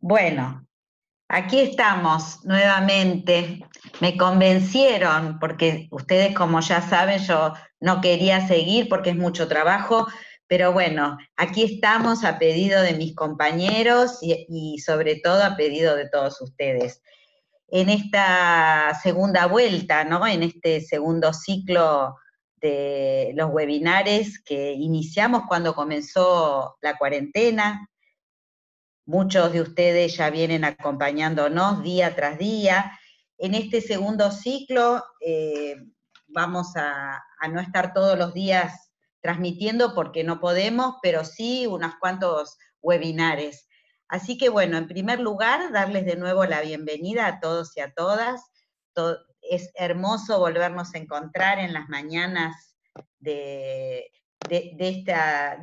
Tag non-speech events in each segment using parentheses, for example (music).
Bueno, aquí estamos nuevamente. Me convencieron porque ustedes como ya saben yo no quería seguir porque es mucho trabajo, pero bueno, aquí estamos a pedido de mis compañeros y, y sobre todo a pedido de todos ustedes. En esta segunda vuelta, ¿no? En este segundo ciclo de los webinares que iniciamos cuando comenzó la cuarentena, Muchos de ustedes ya vienen acompañándonos día tras día. En este segundo ciclo eh, vamos a, a no estar todos los días transmitiendo porque no podemos, pero sí unos cuantos webinares. Así que bueno, en primer lugar, darles de nuevo la bienvenida a todos y a todas. Es hermoso volvernos a encontrar en las mañanas de, de,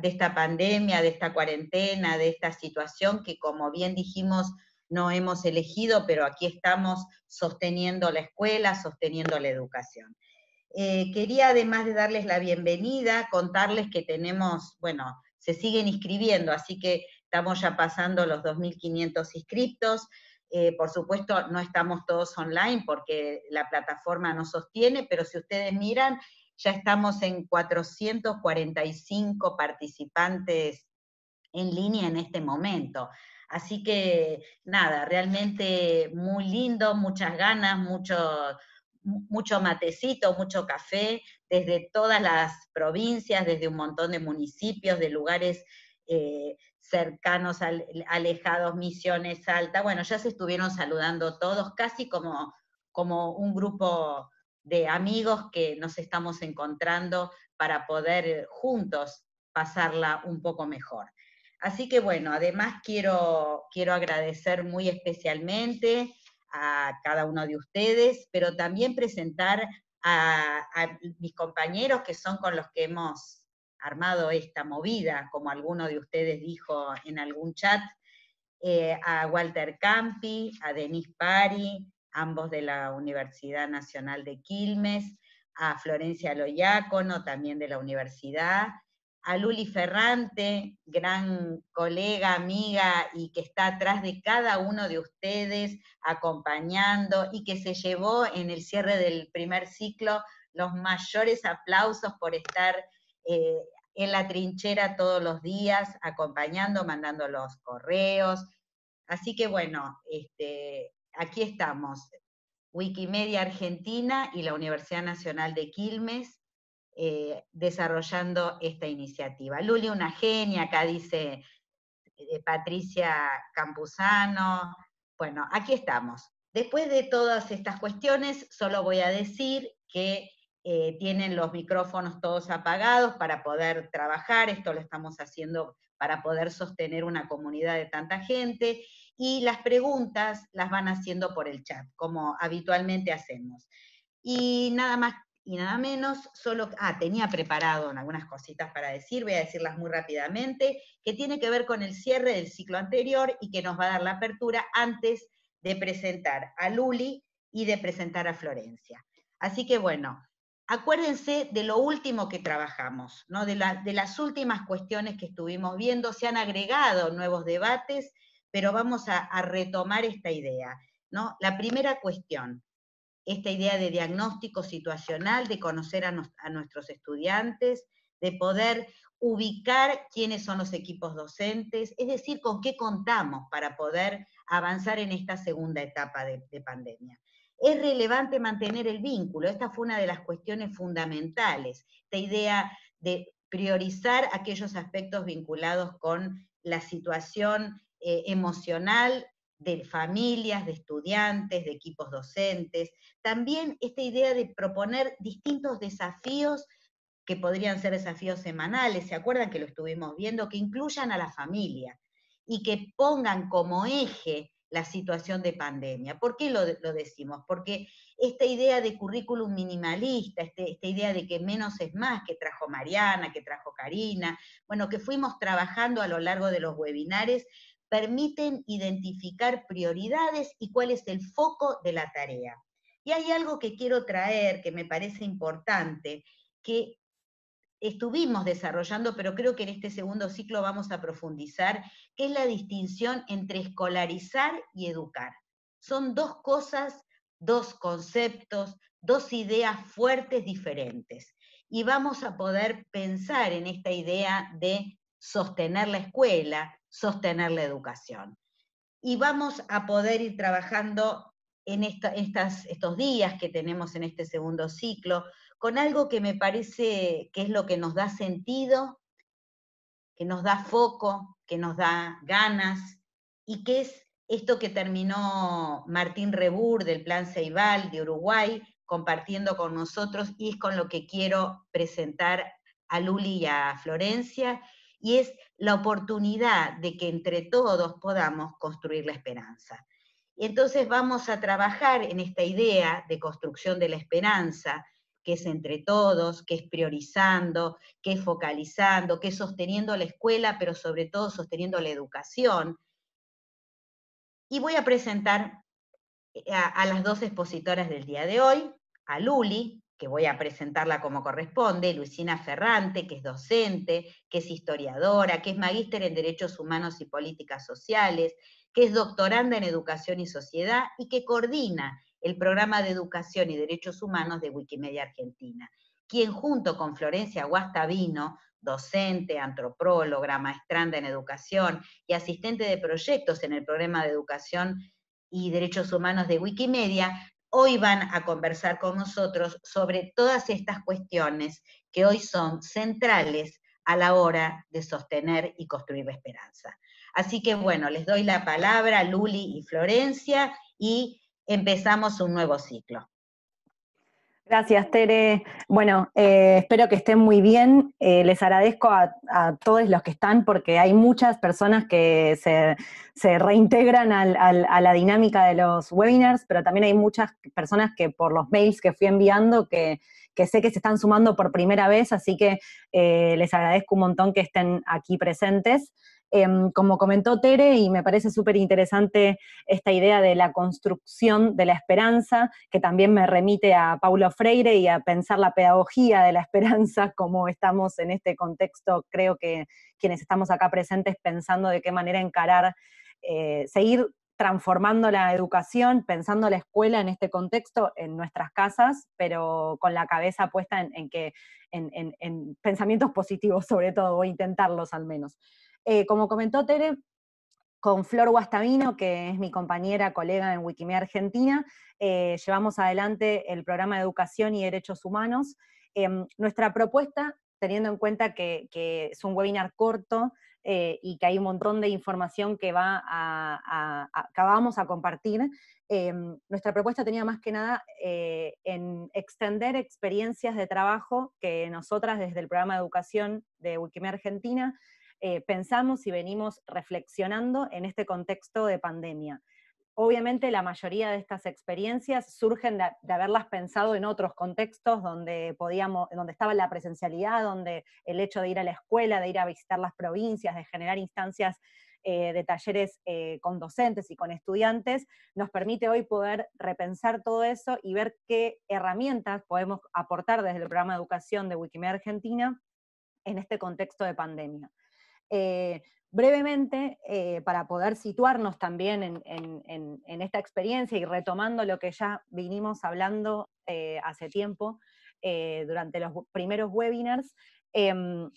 esta, pandemia, de esta cuarentena, de esta situación que como bien dijimos no hemos elegido, pero aquí estamos sosteniendo la escuela, sosteniendo la educación. Eh, quería además de darles la bienvenida, contarles que tenemos, bueno, se siguen inscribiendo, así que estamos ya pasando los 2.500 inscriptos. Eh, por supuesto, no estamos todos online porque la plataforma no sostiene, pero si ustedes miran, ya estamos en 445 participantes en línea en este momento. Así que nada, realmente muy lindo, muchas ganas, mucho, mucho matecito, mucho café, desde todas las provincias, desde un montón de municipios, de lugares eh, cercanos, alejados, Misiones Alta. Bueno, ya se estuvieron saludando todos, casi como, como un grupo de amigos que nos estamos encontrando para poder juntos pasarla un poco mejor. Así que bueno, además quiero, quiero agradecer muy especialmente a cada uno de ustedes, pero también presentar a, mis compañeros que son con los que hemos armado esta movida, como alguno de ustedes dijo en algún chat, eh, a Walter Campi, a Denise Pari, ambos de la Universidad Nacional de Quilmes, a Florencia Loyácono, también de la universidad, a Luli Ferrante, gran colega, amiga y que está atrás de cada uno de ustedes acompañando y que se llevó en el cierre del primer ciclo los mayores aplausos por estar eh, en la trinchera todos los días, acompañando, mandando los correos. Así que bueno, este, aquí estamos, Wikimedia Argentina y la Universidad Nacional de Quilmes, eh, desarrollando esta iniciativa. Luli, una genia, acá dice eh, Patricia Campuzano. Bueno, aquí estamos. Después de todas estas cuestiones, solo voy a decir que eh, tienen los micrófonos todos apagados para poder trabajar, esto lo estamos haciendo para poder sostener una comunidad de tanta gente y las preguntas las van haciendo por el chat, como habitualmente hacemos. Y nada más y nada menos, solo, ah, tenía preparado algunas cositas para decir, voy a decirlas muy rápidamente, que tiene que ver con el cierre del ciclo anterior y que nos va a dar la apertura antes de presentar a Luli y de presentar a Florencia. Así que bueno, acuérdense de lo último que trabajamos, ¿no? de, de las últimas cuestiones que estuvimos viendo, se han agregado nuevos debates pero vamos a, retomar esta idea. ¿no? La primera cuestión, esta idea de diagnóstico situacional, de conocer a, nuestros estudiantes, de poder ubicar quiénes son los equipos docentes, es decir, con qué contamos para poder avanzar en esta segunda etapa de, de pandemia. Es relevante mantener el vínculo, esta fue una de las cuestiones fundamentales, esta idea de priorizar aquellos aspectos vinculados con la situación eh, emocional de familias, de estudiantes, de equipos docentes. También esta idea de proponer distintos desafíos que podrían ser desafíos semanales, ¿se acuerdan que lo estuvimos viendo? Que incluyan a la familia y que pongan como eje la situación de pandemia. ¿Por qué lo, decimos? Porque esta idea de currículum minimalista, este, esta idea de que menos es más, que trajo Mariana, que trajo Karina, bueno, que fuimos trabajando a lo largo de los webinares, permiten identificar prioridades y cuál es el foco de la tarea. Y hay algo que quiero traer que me parece importante, que estuvimos desarrollando, pero creo que en este segundo ciclo vamos a profundizar, que es la distinción entre escolarizar y educar. Son dos cosas, dos conceptos, dos ideas fuertes diferentes. Y vamos a poder pensar en esta idea de sostener la escuela, sostener la educación. Y vamos a poder ir trabajando en estos días que tenemos en este segundo ciclo con algo que me parece que es lo que nos da sentido, que nos da foco, que nos da ganas y que es esto que terminó Martín Rebur del Plan Ceibal de Uruguay compartiendo con nosotros y es con lo que quiero presentar a Luli y a Florencia y es la oportunidad de que entre todos podamos construir la esperanza. Y entonces vamos a trabajar en esta idea de construcción de la esperanza, que es entre todos, que es priorizando, que es focalizando, que es sosteniendo la escuela, pero sobre todo sosteniendo la educación. Y voy a presentar eh, a, a las dos expositoras del día de hoy, a Luli, que voy a presentarla como corresponde, Luisina Ferrante, que es docente, que es historiadora, que es magíster en Derechos Humanos y Políticas Sociales, que es doctoranda en Educación y Sociedad y que coordina el programa de Educación y Derechos Humanos de Wikimedia Argentina, quien junto con Florencia Guastavino, docente, antropóloga, maestranda en educación y asistente de proyectos en el programa de Educación y Derechos Humanos de Wikimedia, hoy van a conversar con nosotros sobre todas estas cuestiones que hoy son centrales a la hora de sostener y construir esperanza. Así que bueno, les doy la palabra a Luli y Florencia y empezamos un nuevo ciclo. Gracias, Tere. Bueno, eh, espero que estén muy bien. Eh, les agradezco a, todos los que están porque hay muchas personas que se, reintegran a la dinámica de los webinars, pero también hay muchas personas que por los mails que fui enviando que, sé que se están sumando por primera vez, así que eh, les agradezco un montón que estén aquí presentes. Em, como comentó Tere, y me parece súper interesante esta idea de la construcción de la esperanza, que también me remite a Paulo Freire y a pensar la pedagogía de la (laughs) esperanza, como estamos en este contexto, creo que quienes estamos acá presentes pensando de qué manera encarar, eh, seguir transformando la educación, pensando la escuela en este contexto, en nuestras casas, pero con la cabeza puesta en, que, en, en pensamientos positivos sobre todo, o intentarlos al menos. Eh, como comentó Tere, con Flor Guastavino, que es mi compañera, colega en Wikimedia Argentina, eh, llevamos adelante el programa de Educación y Derechos Humanos. Em, nuestra propuesta, teniendo en cuenta que, es un webinar corto eh, y que hay un montón de información que, va a, vamos a compartir, em, nuestra propuesta tenía más que nada en extender experiencias de trabajo que nosotras desde el programa de Educación de Wikimedia Argentina eh, pensamos y venimos reflexionando en este contexto de pandemia. Obviamente la mayoría de estas experiencias surgen de, haberlas pensado en otros contextos donde podíamos, donde estaba la presencialidad, donde el hecho de ir a la escuela, de ir a visitar las provincias, de generar instancias eh, de talleres eh, con docentes y con estudiantes, nos permite hoy poder repensar todo eso y ver qué herramientas podemos aportar desde el programa de educación de Wikimedia Argentina en este contexto de pandemia. Eh, brevemente, eh, para poder situarnos también en, esta experiencia y retomando lo que ya vinimos hablando eh, hace tiempo durante los primeros webinars, em,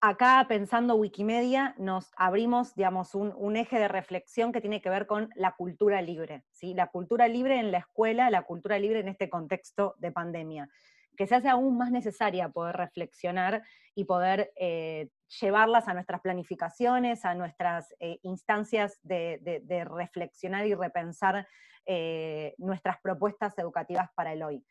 acá pensando Wikimedia nos abrimos, digamos, un, un, eje de reflexión que tiene que ver con la cultura libre, ¿sí? La cultura libre en la escuela, la cultura libre en este contexto de pandemia que se hace aún más necesaria poder reflexionar y poder eh, llevarlas a nuestras planificaciones, a nuestras eh, instancias de, reflexionar y repensar eh, nuestras propuestas educativas para el hoy.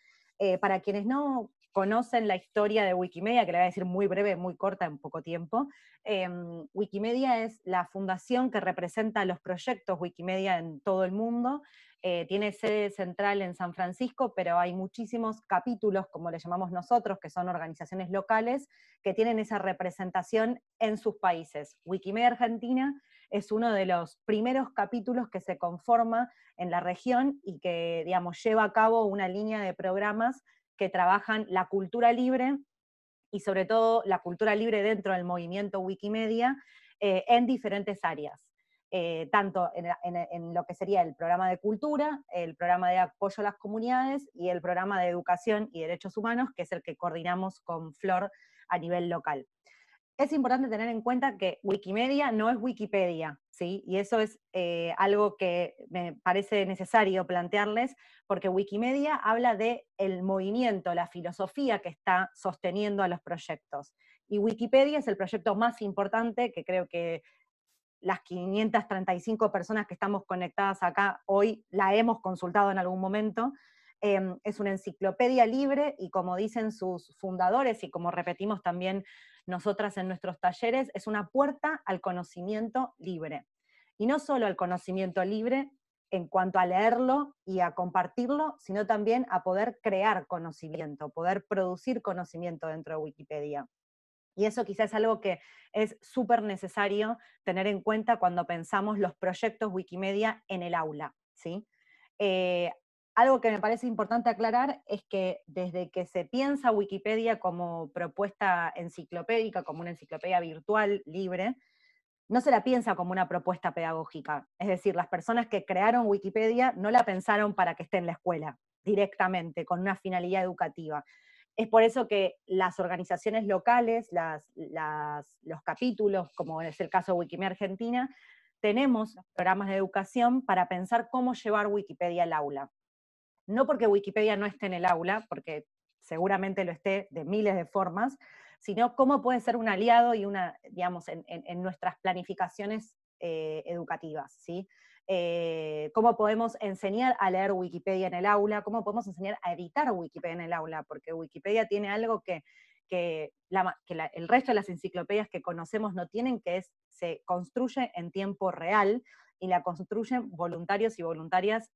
para quienes no conocen la historia de Wikimedia, que le voy a decir muy breve, muy corta, en poco tiempo. Em, Wikimedia es la fundación que representa los proyectos Wikimedia en todo el mundo. Eh, tiene sede central en San Francisco, pero hay muchísimos capítulos, como le llamamos nosotros, que son organizaciones locales, que tienen esa representación en sus países. Wikimedia Argentina es uno de los primeros capítulos que se conforma en la región y que, lleva a cabo una línea de programas que trabajan la cultura libre y sobre todo la cultura libre dentro del movimiento Wikimedia eh, en diferentes áreas. Eh, tanto en, lo que sería el programa de cultura, el programa de apoyo a las comunidades y el programa de educación y derechos humanos, que es el que coordinamos con Flor a nivel local. Es importante tener en cuenta que Wikimedia no es Wikipedia, ¿sí? Y eso es eh, algo que me parece necesario plantearles, porque Wikimedia habla de el movimiento, la filosofía que está sosteniendo a los proyectos. Y Wikipedia es el proyecto más importante que creo que las 535 personas que estamos conectadas acá hoy la hemos consultado en algún momento. Em, es una enciclopedia libre y como dicen sus fundadores y como repetimos también nosotras en nuestros talleres, es una puerta al conocimiento libre. Y no solo al conocimiento libre en cuanto a leerlo y a compartirlo, sino también a poder crear conocimiento, poder producir conocimiento dentro de Wikipedia. Y eso quizás es algo que es súper necesario tener en cuenta cuando pensamos los proyectos Wikimedia en el aula. ¿sí? Eh, algo que me parece importante aclarar es que desde que se piensa Wikipedia como propuesta enciclopédica, como una enciclopedia virtual libre, no se la piensa como una propuesta pedagógica. Es decir, las personas que crearon Wikipedia no la pensaron para que esté en la escuela directamente, con una finalidad educativa, es por eso que las organizaciones locales, los capítulos, como es el caso de Wikimedia Argentina, tenemos programas de educación para pensar cómo llevar Wikipedia al aula. No porque Wikipedia no esté en el aula, porque seguramente lo esté de miles de formas, sino cómo puede ser un aliado y una, digamos, en, nuestras planificaciones eh, educativas, ¿sí? Eh, cómo podemos enseñar a leer Wikipedia en el aula, cómo podemos enseñar a editar Wikipedia en el aula, porque Wikipedia tiene algo que, el resto de las enciclopedias que conocemos no tienen, que es, se construye en tiempo real y la construyen voluntarios y voluntarias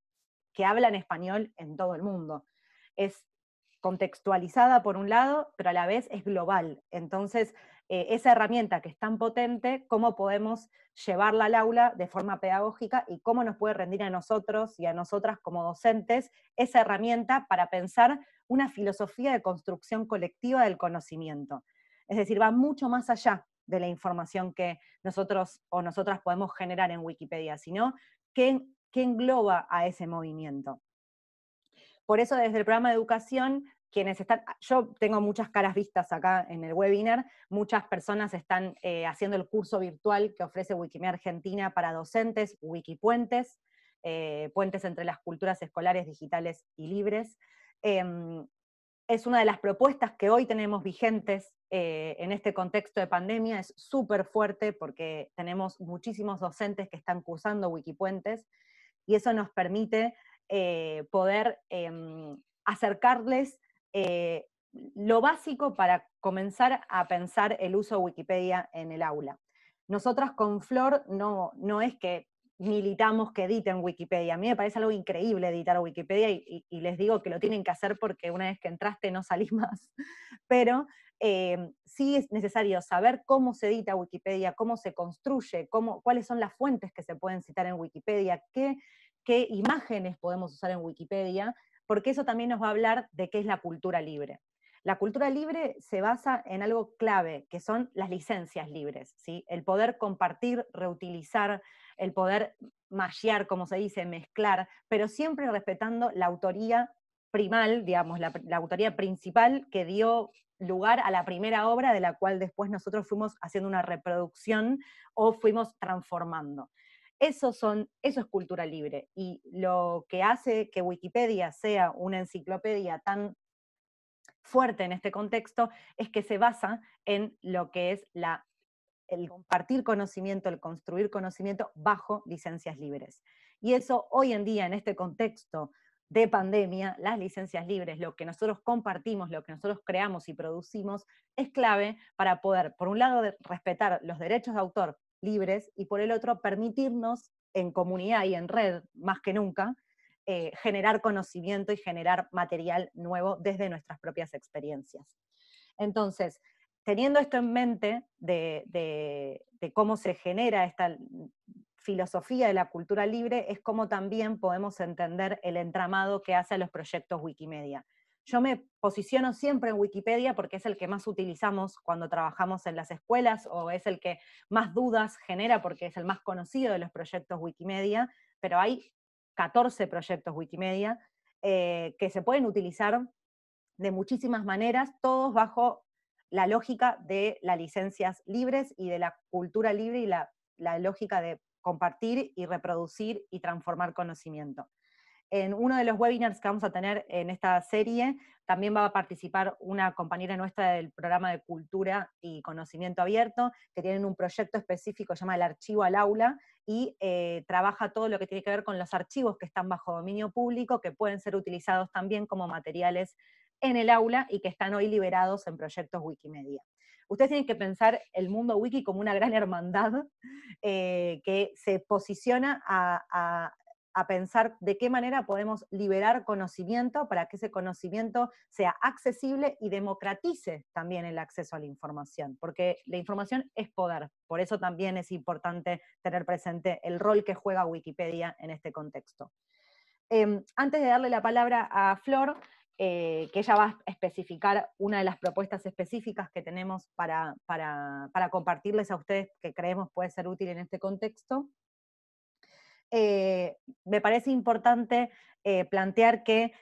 que hablan español en todo el mundo. Es contextualizada por un lado, pero a la vez es global. Entonces, eh, esa herramienta que es tan potente, cómo podemos llevarla al aula de forma pedagógica y cómo nos puede rendir a nosotros y a nosotras como docentes esa herramienta para pensar una filosofía de construcción colectiva del conocimiento. Es decir, va mucho más allá de la información que nosotros o nosotras podemos generar en Wikipedia, sino que engloba a ese movimiento. Por eso desde el programa de educación están, ah, yo tengo muchas caras vistas acá en el webinar, muchas personas están eh, haciendo el curso virtual que ofrece Wikimedia Argentina para docentes, Wikipuentes, eh, puentes entre las culturas escolares digitales y libres. Em, es una de las propuestas que hoy tenemos vigentes eh, en este contexto de pandemia, es súper fuerte porque tenemos muchísimos docentes que están cursando Wikipuentes y eso nos permite poder em, acercarles eh, lo básico para comenzar a pensar el uso de Wikipedia en el aula. Nosotras con Flor no, es que militamos que editen Wikipedia. A mí me parece algo increíble editar Wikipedia y, les digo que lo tienen que hacer porque una vez que entraste no salís (laughs) más. Pero eh, sí es necesario saber cómo se edita Wikipedia, cómo se construye, cómo, cuáles son las fuentes que se pueden citar en Wikipedia, qué imágenes podemos usar en Wikipedia porque eso también nos va a hablar de qué es la cultura libre. La cultura libre se basa en algo clave, que son las licencias libres, ¿sí? el poder compartir, reutilizar, el poder machear, como se dice, mezclar, pero siempre respetando la autoría primal, digamos, la, autoría principal que dio lugar a la primera obra de la cual después nosotros fuimos haciendo una reproducción o fuimos transformando. Eso, son, eso es cultura libre. Y lo que hace que Wikipedia sea una enciclopedia tan fuerte en este contexto es que se basa en lo que es la, el compartir conocimiento, el construir conocimiento bajo licencias libres. Y eso hoy en día, en este contexto de pandemia, las licencias libres, lo que nosotros compartimos, lo que nosotros creamos y producimos, es clave para poder, por un lado, respetar los derechos de autor libres, y por el otro, permitirnos en comunidad y en red, más que nunca, eh, generar conocimiento y generar material nuevo desde nuestras propias experiencias. Entonces, teniendo esto en mente de, de cómo se genera esta filosofía de la cultura libre, es como también podemos entender el entramado que hace a los proyectos Wikimedia yo me posiciono siempre en Wikipedia porque es el que más utilizamos cuando trabajamos en las escuelas o es el que más dudas genera porque es el más conocido de los proyectos Wikimedia, pero hay 14 proyectos Wikimedia eh, que se pueden utilizar de muchísimas maneras, todos bajo la lógica de las licencias libres y de la cultura libre y la lógica de compartir y reproducir y transformar conocimiento. En uno de los webinars que vamos a tener en esta serie también va a participar una compañera nuestra del programa de Cultura y Conocimiento Abierto, que tienen un proyecto específico que llama El Archivo al Aula y eh, trabaja todo lo que tiene que ver con los archivos que están bajo dominio público, que pueden ser utilizados también como materiales en el aula y que están hoy liberados en proyectos Wikimedia. Ustedes tienen que pensar el mundo wiki como una gran hermandad eh, que se posiciona a a pensar de qué manera podemos liberar conocimiento para que ese conocimiento sea accesible y democratice también el acceso a la información, porque la información es poder, por eso también es importante tener presente el rol que juega Wikipedia en este contexto. Em, antes de darle la palabra a Flor, eh, que ella va a especificar una de las propuestas específicas que tenemos para, para, compartirles a ustedes que creemos puede ser útil en este contexto. Eh, me parece importante eh, plantear que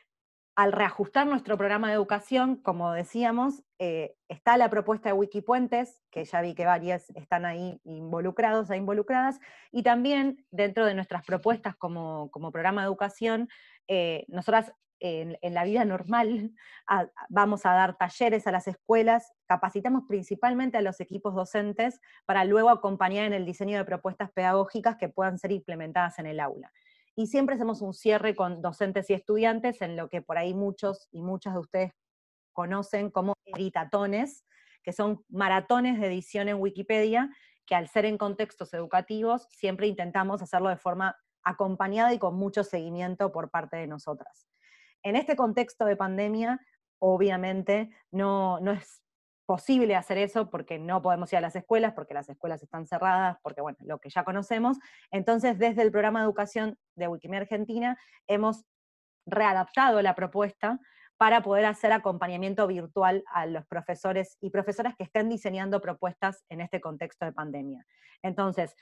al reajustar nuestro programa de educación, como decíamos, eh, está la propuesta de Wikipuentes, que ya vi que varias están ahí involucrados e involucradas, y también dentro de nuestras propuestas como, programa de educación, nosotras en, la vida normal, (laughs) vamos a dar talleres a las escuelas, capacitamos principalmente a los equipos docentes para luego acompañar en el diseño de propuestas pedagógicas que puedan ser implementadas en el aula. Y siempre hacemos un cierre con docentes y estudiantes en lo que por ahí muchos y muchas de ustedes conocen como editatones, que son maratones de edición en Wikipedia, que al ser en contextos educativos siempre intentamos hacerlo de forma acompañada y con mucho seguimiento por parte de nosotras en este contexto de pandemia, obviamente, no, no es posible hacer eso porque no podemos ir a las escuelas, porque las escuelas están cerradas, porque bueno, lo que ya conocemos. Entonces, desde el programa de educación de Wikimedia Argentina hemos readaptado la propuesta para poder hacer acompañamiento virtual a los profesores y profesoras que estén diseñando propuestas en este contexto de pandemia. Entonces,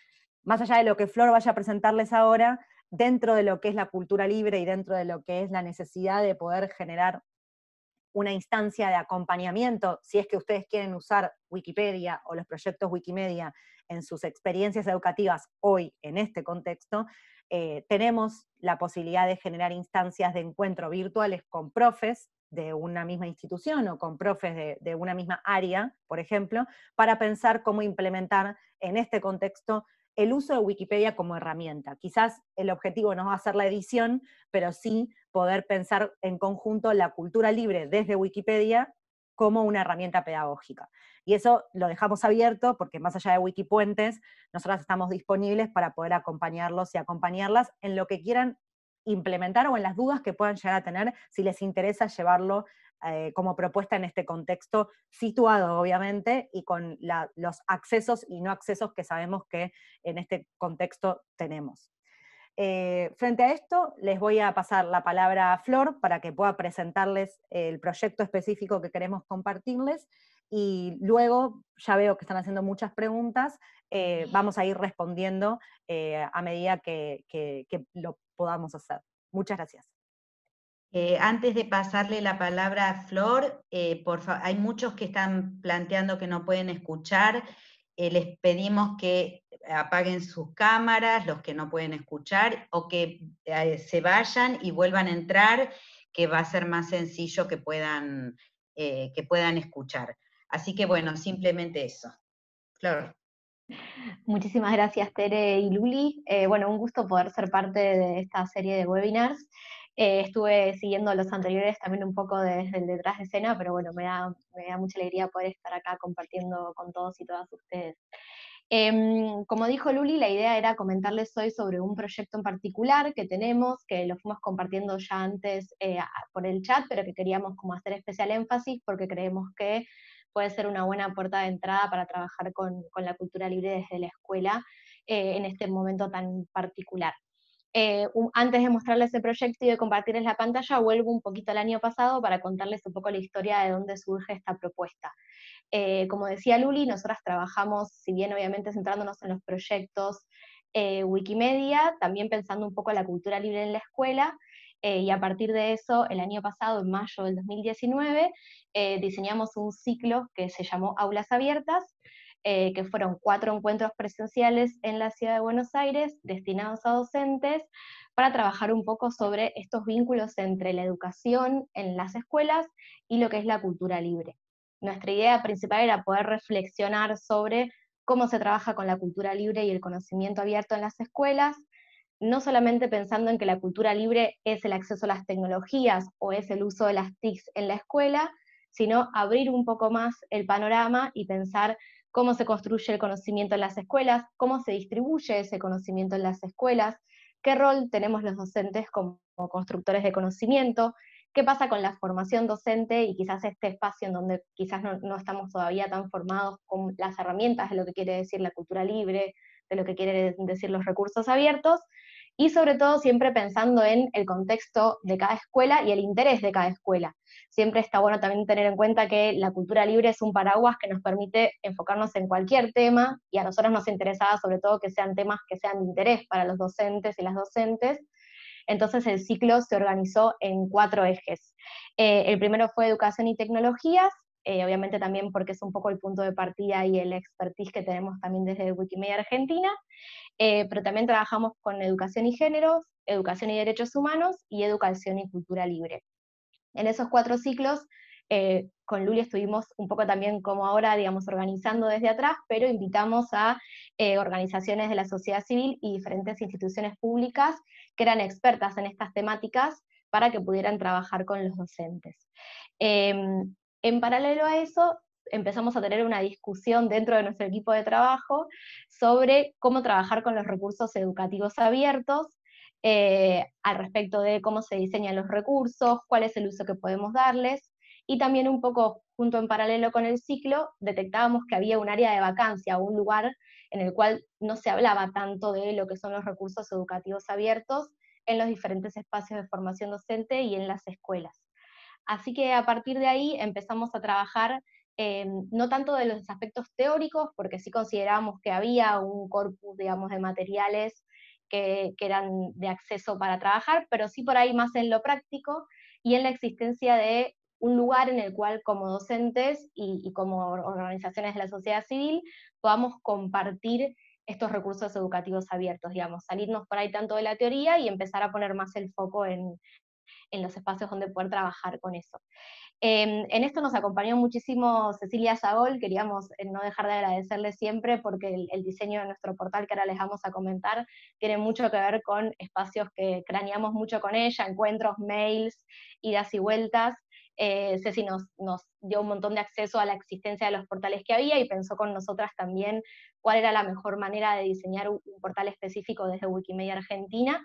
más allá de lo que Flor vaya a presentarles ahora, dentro de lo que es la cultura libre y dentro de lo que es la necesidad de poder generar una instancia de acompañamiento, si es que ustedes quieren usar Wikipedia o los proyectos Wikimedia en sus experiencias educativas hoy en este contexto, eh, tenemos la posibilidad de generar instancias de encuentro virtuales con profes de una misma institución o con profes de una misma área, por ejemplo, para pensar cómo implementar en este contexto el uso de Wikipedia como herramienta. Quizás el objetivo no va a ser la edición, pero sí poder pensar en conjunto la cultura libre desde Wikipedia como una herramienta pedagógica. Y eso lo dejamos abierto porque más allá de Wikipuentes, nosotras estamos disponibles para poder acompañarlos y acompañarlas en lo que quieran implementar o en las dudas que puedan llegar a tener si les interesa llevarlo eh, como propuesta en este contexto, situado obviamente y con los accesos y no accesos que sabemos que en este contexto tenemos. Eh, frente a esto, les voy a pasar la palabra a Flor para que pueda presentarles el proyecto específico que queremos compartirles y luego, ya veo que están haciendo muchas preguntas, eh, vamos a ir respondiendo a medida que lo podamos hacer. Muchas gracias. Eh, antes de pasarle la palabra a Flor, eh, hay muchos que están planteando que no pueden escuchar. Eh, les pedimos que apaguen sus cámaras, los que no pueden escuchar, o que se vayan y vuelvan a entrar, que va a ser más sencillo que puedan, que puedan escuchar. Así que bueno, simplemente eso. Flor. Muchísimas gracias, Tere y Luli. bueno, un gusto poder ser parte de esta serie de webinars. Eh, estuve siguiendo los anteriores también un poco desde el detrás de escena, pero bueno, me da, mucha alegría poder estar acá compartiendo con todos y todas ustedes. Em, como dijo Luli, la idea era comentarles hoy sobre un proyecto en particular que tenemos, que lo fuimos compartiendo ya antes eh, por el chat, pero que queríamos como hacer especial énfasis porque creemos que puede ser una buena puerta de entrada para trabajar con, la cultura libre desde la escuela eh, en este momento tan particular. Eh, antes de mostrarles el proyecto y de compartirles la pantalla, vuelvo un poquito al año pasado para contarles un poco la historia de dónde surge esta propuesta. Eh, como decía Luli, nosotras trabajamos, si bien obviamente centrándonos en los proyectos eh, Wikimedia, también pensando un poco en la cultura libre en la escuela, y a partir de eso, el año pasado, en mayo del 2019, diseñamos un ciclo que se llamó Aulas Abiertas, eh, que fueron cuatro encuentros presenciales en la ciudad de Buenos Aires destinados a docentes para trabajar un poco sobre estos vínculos entre la educación en las escuelas y lo que es la cultura libre. Nuestra idea principal era poder reflexionar sobre cómo se trabaja con la cultura libre y el conocimiento abierto en las escuelas, no solamente pensando en que la cultura libre es el acceso a las tecnologías o es el uso de las TICs en la escuela, sino abrir un poco más el panorama y pensar cómo se construye el conocimiento en las escuelas, cómo se distribuye ese conocimiento en las escuelas, qué rol tenemos los docentes como constructores de conocimiento, qué pasa con la formación docente y quizás este espacio en donde quizás no, estamos todavía tan formados con las herramientas de lo que quiere decir la cultura libre, de lo que quieren decir los recursos abiertos, y sobre todo siempre pensando en el contexto de cada escuela y el interés de cada escuela. Siempre está bueno también tener en cuenta que la cultura libre es un paraguas que nos permite enfocarnos en cualquier tema y a nosotros nos interesaba sobre todo que sean temas que sean de interés para los docentes y las docentes. Entonces el ciclo se organizó en cuatro ejes. Eh, el primero fue educación y tecnologías, eh, obviamente también porque es un poco el punto de partida y el expertise que tenemos también desde Wikimedia Argentina, eh, pero también trabajamos con educación y géneros, educación y derechos humanos y educación y cultura libre. En esos cuatro ciclos, eh, con Luli estuvimos un poco también como ahora, digamos, organizando desde atrás, pero invitamos a organizaciones de la sociedad civil y diferentes instituciones públicas que eran expertas en estas temáticas para que pudieran trabajar con los docentes. Em, en paralelo a eso, empezamos a tener una discusión dentro de nuestro equipo de trabajo sobre cómo trabajar con los recursos educativos abiertos, eh, al respecto de cómo se diseñan los recursos, cuál es el uso que podemos darles, y también un poco junto en paralelo con el ciclo, detectábamos que había un área de vacancia, un lugar en el cual no se hablaba tanto de lo que son los recursos educativos abiertos en los diferentes espacios de formación docente y en las escuelas. Así que a partir de ahí empezamos a trabajar eh, no tanto de los aspectos teóricos, porque sí considerábamos que había un corpus, digamos, de materiales que, eran de acceso para trabajar, pero sí por ahí más en lo práctico y en la existencia de un lugar en el cual como docentes y, y como organizaciones de la sociedad civil podamos compartir estos recursos educativos abiertos, digamos, salirnos por ahí tanto de la teoría y empezar a poner más el foco en, en los espacios donde poder trabajar con eso. Em, en esto nos acompañó muchísimo Cecilia Sagol, queríamos eh, no dejar de agradecerle siempre porque el, diseño de nuestro portal que ahora les vamos a comentar tiene mucho que ver con espacios que craneamos mucho con ella, encuentros, mails, idas y vueltas. Eh, Ceci nos dio un montón de acceso a la existencia de los portales que había y pensó con nosotras también cuál era la mejor manera de diseñar un portal específico desde Wikimedia Argentina.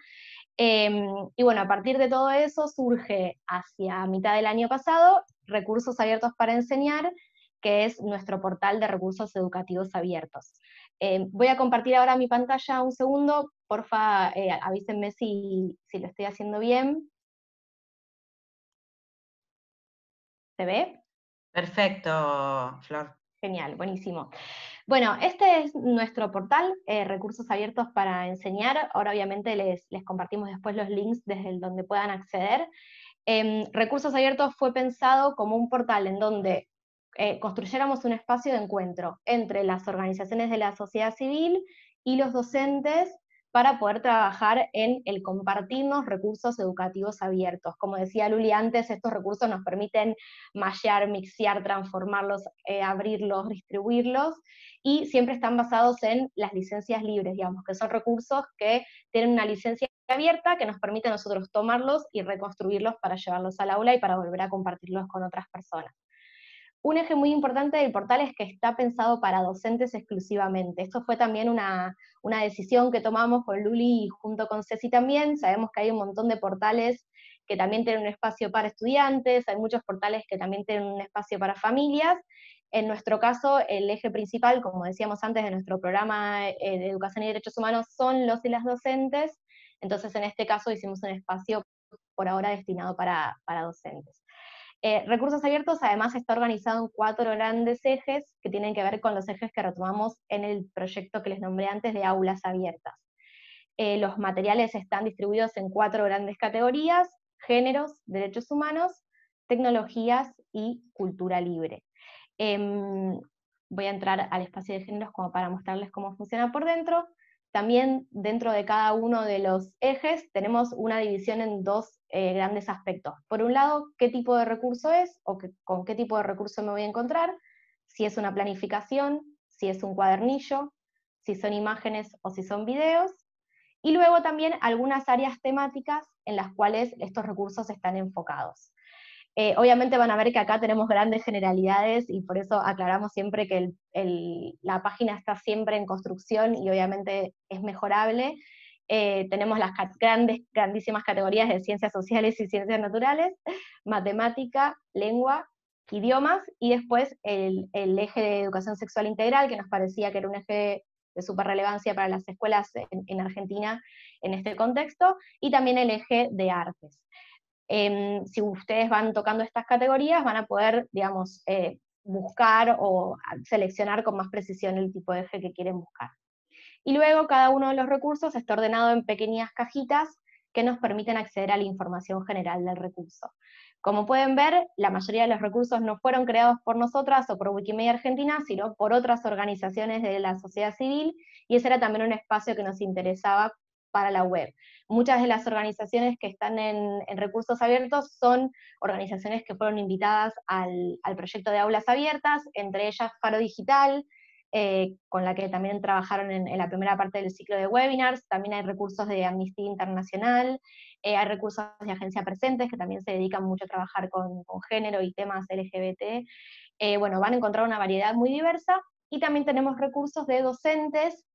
Em, y bueno, a partir de todo eso surge hacia mitad del año pasado Recursos Abiertos para Enseñar, que es nuestro portal de recursos educativos abiertos. Em, voy a compartir ahora mi pantalla un segundo, porfa eh, avísenme si, si lo estoy haciendo bien. ¿Se ve? Perfecto, Flor. Genial, buenísimo. Bueno, este es nuestro portal, eh, Recursos Abiertos para Enseñar. Ahora obviamente les, les, compartimos después los links desde donde puedan acceder. Em, recursos Abiertos fue pensado como un portal en donde eh, construyéramos un espacio de encuentro entre las organizaciones de la sociedad civil y los docentes para poder trabajar en el compartirnos recursos educativos abiertos. Como decía Luli antes, estos recursos nos permiten mallear, mixear, transformarlos, eh, abrirlos, distribuirlos, y siempre están basados en las licencias libres, digamos, que son recursos que tienen una licencia abierta que nos permite a nosotros tomarlos y reconstruirlos para llevarlos al aula y para volver a compartirlos con otras personas. Un eje muy importante del portal es que está pensado para docentes exclusivamente. Esto fue también una, decisión que tomamos con Luli y junto con Ceci también. Sabemos que hay un montón de portales que también tienen un espacio para estudiantes, hay muchos portales que también tienen un espacio para familias. En nuestro caso, el eje principal, como decíamos antes, de nuestro programa eh, de Educación y Derechos Humanos son los y las docentes. Entonces, en este caso, hicimos un espacio por ahora destinado para docentes. Eh, recursos abiertos además está organizado en cuatro grandes ejes que tienen que ver con los ejes que retomamos en el proyecto que les nombré antes de aulas abiertas. Eh, los materiales están distribuidos en cuatro grandes categorías, géneros, derechos humanos, tecnologías y cultura libre. Em, voy a entrar al espacio de géneros como para mostrarles cómo funciona por dentro. También dentro de cada uno de los ejes tenemos una división en dos eh, grandes aspectos. Por un lado, qué tipo de recurso es o con qué tipo de recurso me voy a encontrar, si es una planificación, si es un cuadernillo, si son imágenes o si son videos. Y luego también algunas áreas temáticas en las cuales estos recursos están enfocados. Eh, obviamente van a ver que acá tenemos grandes generalidades y por eso aclaramos siempre que la página está siempre en construcción y obviamente es mejorable. Eh, tenemos las grandes, grandísimas categorías de ciencias sociales y ciencias naturales, matemática, lengua, idiomas, y después el, eje de educación sexual integral, que nos parecía que era un eje de súper relevancia para las escuelas en, Argentina en este contexto, y también el eje de artes. Em, si ustedes van tocando estas categorías, van a poder, digamos, eh, buscar o seleccionar con más precisión el tipo de eje que quieren buscar. Y luego cada uno de los recursos está ordenado en pequeñas cajitas que nos permiten acceder a la información general del recurso. Como pueden ver, la mayoría de los recursos no fueron creados por nosotras o por Wikimedia Argentina, sino por otras organizaciones de la sociedad civil, y ese era también un espacio que nos interesaba para la web. Muchas de las organizaciones que están en, recursos abiertos son organizaciones que fueron invitadas al, proyecto de aulas abiertas, entre ellas Faro Digital, eh, con la que también trabajaron en, la primera parte del ciclo de webinars, también hay recursos de Amnistía Internacional, eh, hay recursos de Agencia Presentes, que también se dedican mucho a trabajar con, género y temas LGBT. Eh, bueno, van a encontrar una variedad muy diversa, y también tenemos recursos de docentes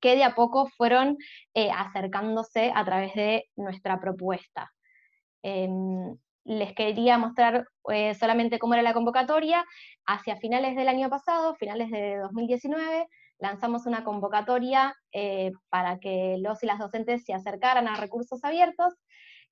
que de a poco fueron eh, acercándose a través de nuestra propuesta. Em, les quería mostrar eh, solamente cómo era la convocatoria. Hacia finales del año pasado, finales de 2019, lanzamos una convocatoria eh, para que los y las docentes se acercaran a recursos abiertos.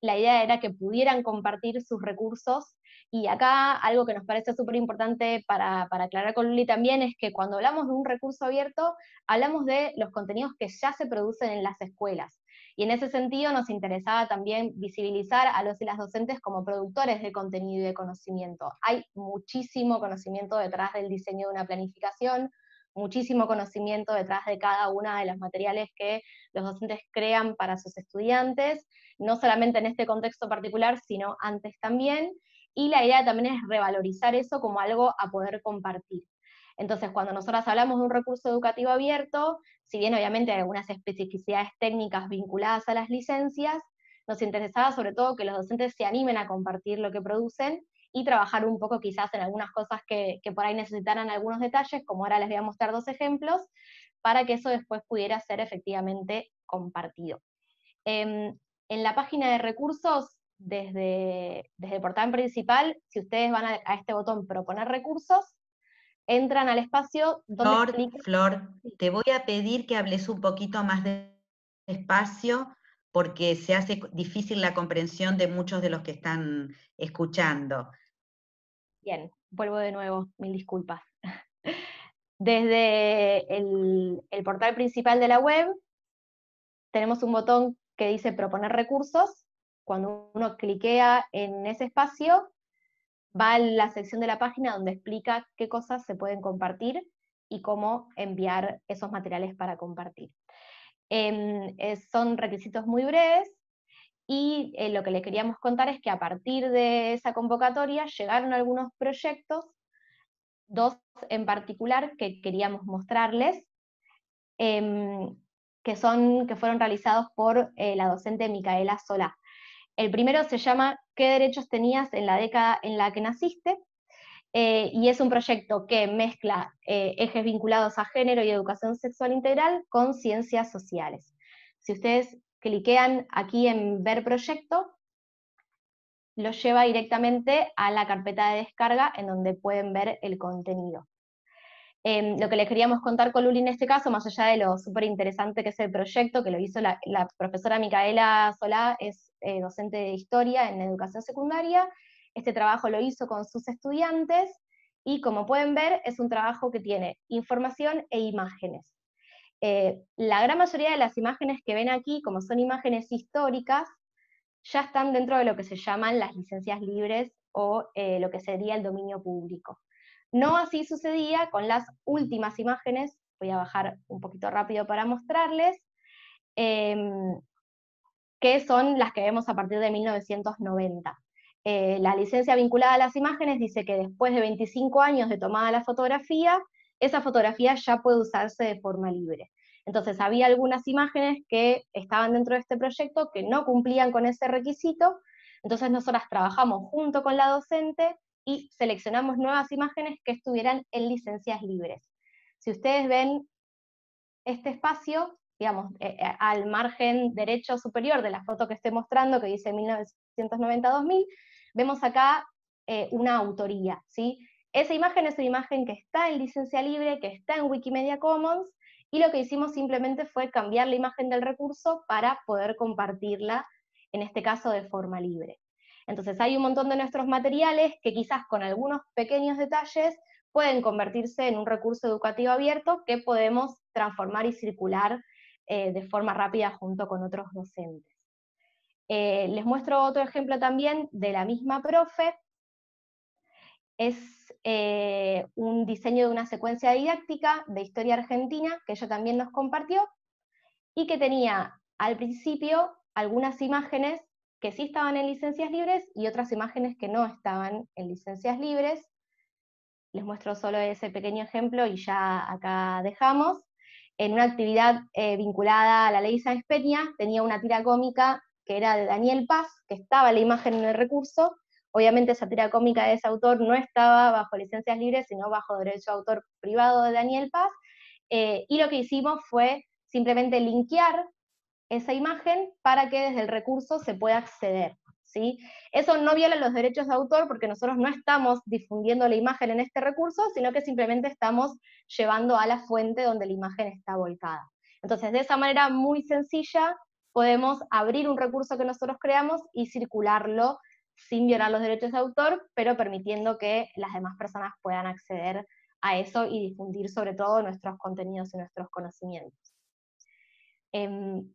La idea era que pudieran compartir sus recursos y acá algo que nos parece súper importante para, para, aclarar con Luli también es que cuando hablamos de un recurso abierto, hablamos de los contenidos que ya se producen en las escuelas. Y en ese sentido nos interesaba también visibilizar a los y las docentes como productores de contenido y de conocimiento. Hay muchísimo conocimiento detrás del diseño de una planificación, muchísimo conocimiento detrás de cada una de los materiales que los docentes crean para sus estudiantes, no solamente en este contexto particular, sino antes también y la idea también es revalorizar eso como algo a poder compartir. Entonces, cuando nosotras hablamos de un recurso educativo abierto, si bien obviamente hay algunas especificidades técnicas vinculadas a las licencias, nos interesaba sobre todo que los docentes se animen a compartir lo que producen y trabajar un poco quizás en algunas cosas que, por ahí necesitaran algunos detalles, como ahora les voy a mostrar dos ejemplos, para que eso después pudiera ser efectivamente compartido. Em, en la página de recursos desde, el portal principal, si ustedes van a, este botón proponer recursos, entran al espacio donde... Flor, te voy a pedir que hables un poquito más espacio porque se hace difícil la comprensión de muchos de los que están escuchando. Bien, vuelvo de nuevo, mil disculpas. (laughs) Desde el portal principal de la web tenemos un botón que dice proponer recursos cuando uno cliquea en ese espacio, va a la sección de la página donde explica qué cosas se pueden compartir y cómo enviar esos materiales para compartir. Em, eh, son requisitos muy breves y eh, lo que le queríamos contar es que a partir de esa convocatoria llegaron algunos proyectos, dos en particular que queríamos mostrarles, em, que, son, que fueron realizados por eh, la docente Micaela Solá. El primero se llama ¿Qué derechos tenías en la década en la que naciste? Eh, y es un proyecto que mezcla eh, ejes vinculados a género y educación sexual integral con ciencias sociales. Si ustedes cliquean aquí en ver proyecto, los lleva directamente a la carpeta de descarga en donde pueden ver el contenido. Em, lo que les queríamos contar con Luli en este caso, más allá de lo súper interesante que es el proyecto, que lo hizo la, profesora Micaela Solá, es eh, docente de historia en educación secundaria, este trabajo lo hizo con sus estudiantes y como pueden ver es un trabajo que tiene información e imágenes. Eh, la gran mayoría de las imágenes que ven aquí, como son imágenes históricas, ya están dentro de lo que se llaman las licencias libres o eh, lo que sería el dominio público. No así sucedía con las últimas imágenes, voy a bajar un poquito rápido para mostrarles, em, que son las que vemos a partir de 1990. Eh, la licencia vinculada a las imágenes dice que después de 25 años de tomada la fotografía, esa fotografía ya puede usarse de forma libre. Entonces había algunas imágenes que estaban dentro de este proyecto que no cumplían con ese requisito, entonces nosotras trabajamos junto con la docente y seleccionamos nuevas imágenes que estuvieran en licencias libres. Si ustedes ven este espacio, digamos, eh, eh, al margen derecho superior de la foto que estoy mostrando, que dice 1990-2000, vemos acá eh, una autoría, ¿sí? Esa imagen es una imagen que está en licencia libre, que está en Wikimedia Commons, y lo que hicimos simplemente fue cambiar la imagen del recurso para poder compartirla, en este caso de forma libre. Entonces hay un montón de nuestros materiales que quizás con algunos pequeños detalles pueden convertirse en un recurso educativo abierto que podemos transformar y circular eh, de forma rápida junto con otros docentes. Eh, les muestro otro ejemplo también de la misma profe. Es eh, un diseño de una secuencia didáctica de historia argentina que ella también nos compartió y que tenía al principio algunas imágenes que sí estaban en licencias libres y otras imágenes que no estaban en licencias libres. Les muestro solo ese pequeño ejemplo y ya acá dejamos. En una actividad eh, vinculada a la ley Sáenz Peña, tenía una tira cómica que era de Daniel Paz, que estaba la imagen en el recurso. Obviamente esa tira cómica de ese autor no estaba bajo licencias libres, sino bajo derecho autor privado de Daniel Paz. Eh, y lo que hicimos fue simplemente linkear esa imagen para que desde el recurso se pueda acceder. ¿sí? Eso no viola los derechos de autor porque nosotros no estamos difundiendo la imagen en este recurso, sino que simplemente estamos llevando a la fuente donde la imagen está volcada. Entonces, de esa manera muy sencilla, podemos abrir un recurso que nosotros creamos y circularlo sin violar los derechos de autor, pero permitiendo que las demás personas puedan acceder a eso y difundir sobre todo nuestros contenidos y nuestros conocimientos. Em,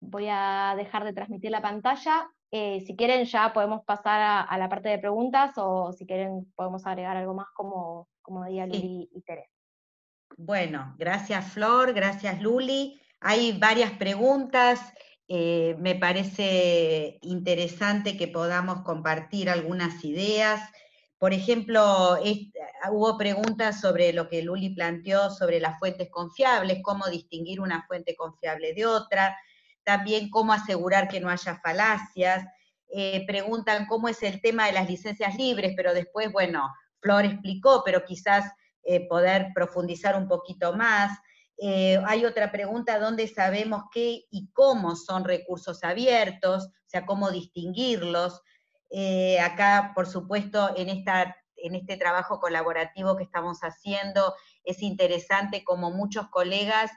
voy a dejar de transmitir la pantalla. Eh, si quieren ya podemos pasar a, la parte de preguntas o si quieren podemos agregar algo más como, como decía y Teresa. Bueno, gracias Flor, gracias Luli. Hay varias preguntas. Eh, me parece interesante que podamos compartir algunas ideas. Por ejemplo, hubo preguntas sobre lo que Luli planteó sobre las fuentes confiables, cómo distinguir una fuente confiable de otra, también cómo asegurar que no haya falacias, eh, preguntan cómo es el tema de las licencias libres, pero después, bueno, Flor explicó, pero quizás eh, poder profundizar un poquito más. Eh, hay otra pregunta, ¿dónde sabemos qué y cómo son recursos abiertos? O sea, ¿cómo distinguirlos? acá, por supuesto, en, en este trabajo colaborativo que estamos haciendo, es interesante como muchos colegas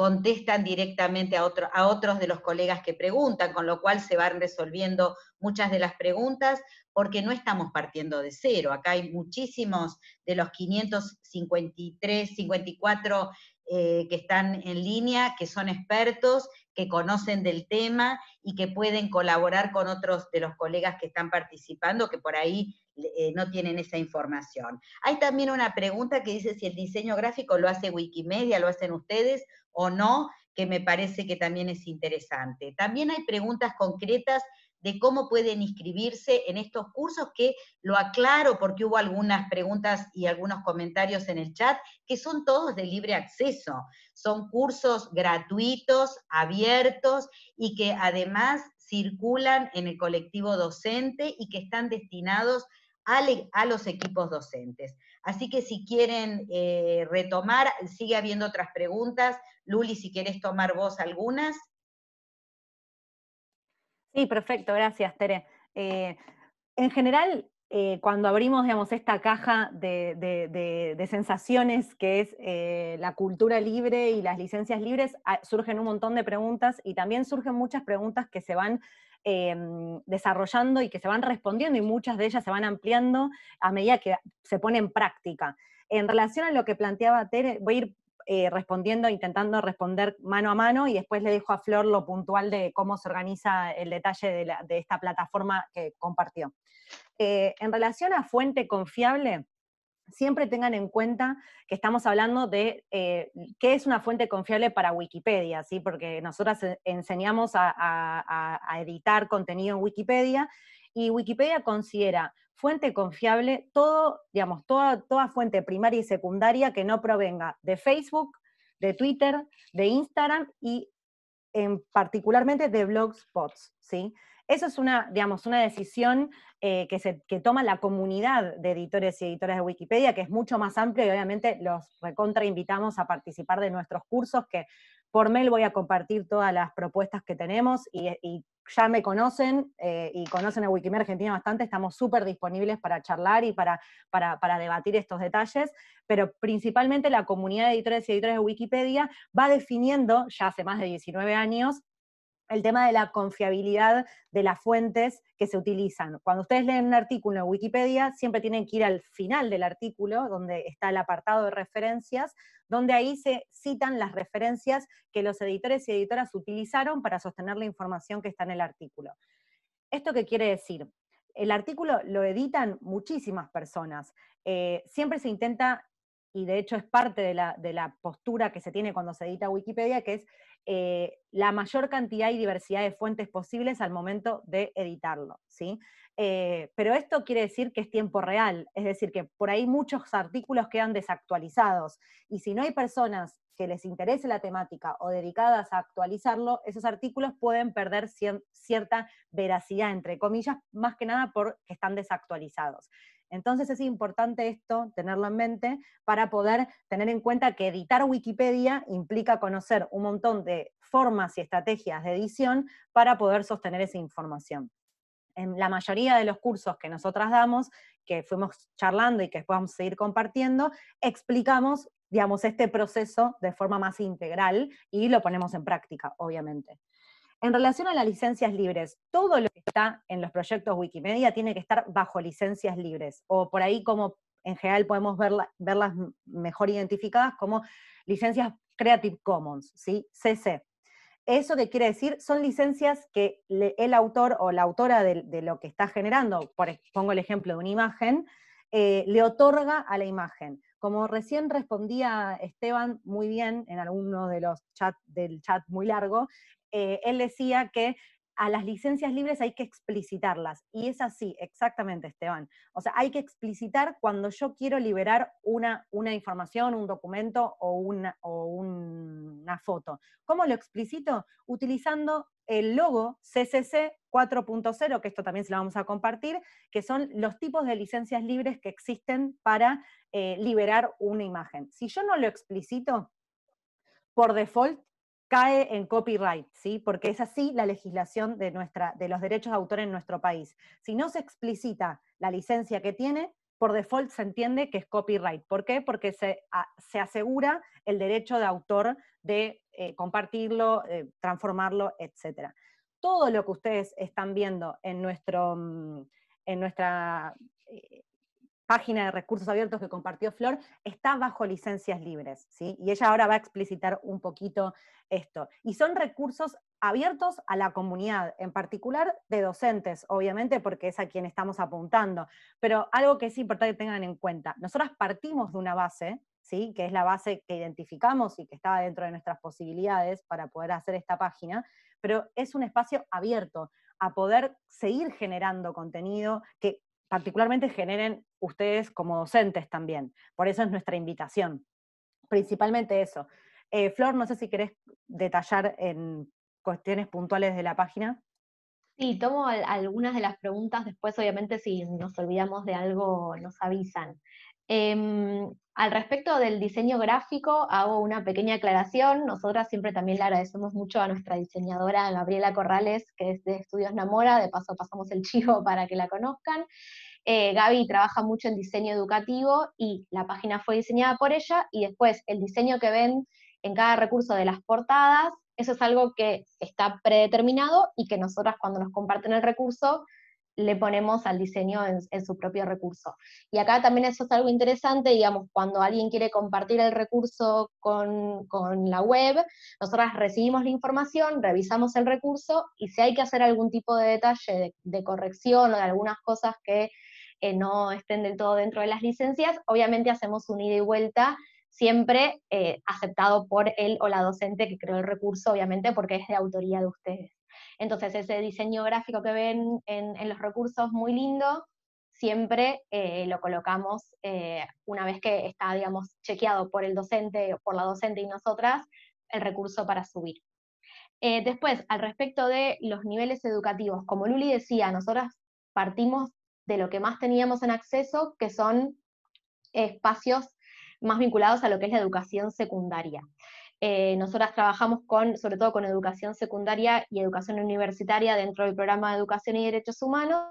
contestan directamente a, otros de los colegas que preguntan, con lo cual se van resolviendo muchas de las preguntas, porque no estamos partiendo de cero. Acá hay muchísimos de los 553, 54 eh, que están en línea, que son expertos, que conocen del tema y que pueden colaborar con otros de los colegas que están participando, que por ahí eh, no tienen esa información. Hay también una pregunta que dice si el diseño gráfico lo hace Wikimedia, lo hacen ustedes o no, que me parece que también es interesante. También hay preguntas concretas de cómo pueden inscribirse en estos cursos, que lo aclaro porque hubo algunas preguntas y algunos comentarios en el chat, que son todos de libre acceso. Son cursos gratuitos, abiertos y que además circulan en el colectivo docente y que están destinados a, los equipos docentes. Así que si quieren eh, retomar, sigue habiendo otras preguntas. Luli, si querés tomar vos algunas. Sí, perfecto, gracias, Tere. Eh, en general, eh, cuando abrimos digamos, esta caja de sensaciones que es la cultura libre y las licencias libres, ah, surgen un montón de preguntas y también surgen muchas preguntas que se van Em, desarrollando y que se van respondiendo y muchas de ellas se van ampliando a medida que se pone en práctica. En relación a lo que planteaba Tere, voy a ir eh, respondiendo, intentando responder mano a mano y después le dejo a Flor lo puntual de cómo se organiza el detalle de, esta plataforma que compartió. Eh, en relación a fuente confiable, siempre tengan en cuenta que estamos hablando de eh, qué es una fuente confiable para Wikipedia, ¿sí? porque nosotros enseñamos a, editar contenido en Wikipedia y Wikipedia considera fuente confiable todo, digamos, toda, fuente primaria y secundaria que no provenga de Facebook, de Twitter, de Instagram y particularmente de blogspots, ¿sí? Eso es una, digamos, una decisión eh, que, se, que toma la comunidad de editores y editoras de Wikipedia, que es mucho más amplia y obviamente los recontra invitamos a participar de nuestros cursos, que por mail voy a compartir todas las propuestas que tenemos y, ya me conocen eh, y conocen a Wikimedia Argentina bastante, estamos súper disponibles para charlar y para, para, para, debatir estos detalles, pero principalmente la comunidad de editores y editores de Wikipedia va definiendo, ya hace más de 19 años, el tema de la confiabilidad de las fuentes que se utilizan. Cuando ustedes leen un artículo en Wikipedia, siempre tienen que ir al final del artículo, donde está el apartado de referencias, donde ahí se citan las referencias que los editores y editoras utilizaron para sostener la información que está en el artículo. ¿Esto qué quiere decir? El artículo lo editan muchísimas personas. Eh, siempre se intenta y de hecho es parte de la, postura que se tiene cuando se edita Wikipedia, que es eh, la mayor cantidad y diversidad de fuentes posibles al momento de editarlo, ¿sí? Eh, pero esto quiere decir que es tiempo real, es decir, que por ahí muchos artículos quedan desactualizados, y si no hay personas que les interese la temática o dedicadas a actualizarlo, esos artículos pueden perder cierta veracidad, entre comillas, más que nada porque están desactualizados. Entonces es importante esto, tenerlo en mente, para poder tener en cuenta que editar Wikipedia implica conocer un montón de formas y estrategias de edición para poder sostener esa información. En la mayoría de los cursos que nosotras damos, que fuimos charlando y que vamos a seguir compartiendo, explicamos, este proceso de forma más integral y lo ponemos en práctica, obviamente. En relación a las licencias libres, todo lo que está en los proyectos Wikimedia tiene que estar bajo licencias libres, o por ahí como en general podemos verlas mejor identificadas como licencias Creative Commons, ¿sí? CC. ¿Eso que quiere decir? Son licencias que el autor o la autora de, lo que está generando, por, e, pongo el ejemplo de una imagen, eh, le otorga a la imagen. Como recién respondía Esteban muy bien en alguno de los chats del chat muy largo, eh, él decía que a las licencias libres hay que explicitarlas. Y es así, exactamente, Esteban. O sea, hay que explicitar cuando yo quiero liberar una, una información, un documento o una, o una foto. ¿Cómo lo explicito? Utilizando el logo CCC 4.0, que esto también se lo vamos a compartir, que son los tipos de licencias libres que existen para eh, liberar una imagen. Si yo no lo explicito, por default cae en copyright, ¿sí? porque es así la legislación de, nuestra, de los derechos de autor en nuestro país. Si no se explicita la licencia que tiene, por default se entiende que es copyright. ¿Por qué? Porque se, se asegura el derecho de autor de eh, compartirlo, eh, transformarlo, etc. Todo lo que ustedes están viendo en, nuestro, mm, en nuestra eh, página de recursos abiertos que compartió Flor, está bajo licencias libres, ¿sí? Y ella ahora va a explicitar un poquito esto. Y son recursos abiertos a la comunidad, en particular de docentes, obviamente, porque es a quien estamos apuntando. Pero algo que es importante que tengan en cuenta, nosotras partimos de una base, ¿sí? que es la base que identificamos y que estaba dentro de nuestras posibilidades para poder hacer esta página, pero es un espacio abierto a poder seguir generando contenido que particularmente generen ustedes como docentes también. Por eso es nuestra invitación. Principalmente eso. Eh, Flor, no sé si querés detallar en cuestiones puntuales de la página. Sí, tomo algunas de las preguntas, después obviamente si nos olvidamos de algo nos avisan. Em, al respecto del diseño gráfico, hago una pequeña aclaración. Nosotras siempre también le agradecemos mucho a nuestra diseñadora Gabriela Corrales, que es de Estudios Namora, de paso pasamos el chivo (laughs) para que la conozcan. Eh, Gaby trabaja mucho en diseño educativo y la página fue diseñada por ella y después el diseño que ven en cada recurso de las portadas, eso es algo que está predeterminado y que nosotras cuando nos comparten el recurso le ponemos al diseño en, su propio recurso. Y acá también eso es algo interesante, digamos, cuando alguien quiere compartir el recurso con, la web, nosotras recibimos la información, revisamos el recurso y si hay que hacer algún tipo de detalle de, corrección o de algunas cosas que eh, no estén del todo dentro de las licencias, obviamente hacemos un ida y vuelta siempre eh, aceptado por él o la docente que creó el recurso, obviamente porque es de autoría de ustedes. Entonces ese diseño gráfico que ven en, los recursos muy lindo, siempre eh, lo colocamos eh, una vez que está, digamos, chequeado por el docente, por la docente y nosotras, el recurso para subir. Eh, después, al respecto de los niveles educativos, como Luli decía, nosotras partimos de lo que más teníamos en acceso, que son espacios más vinculados a lo que es la educación secundaria. Eh, nosotras trabajamos con, sobre todo con educación secundaria y educación universitaria dentro del programa de educación y derechos humanos,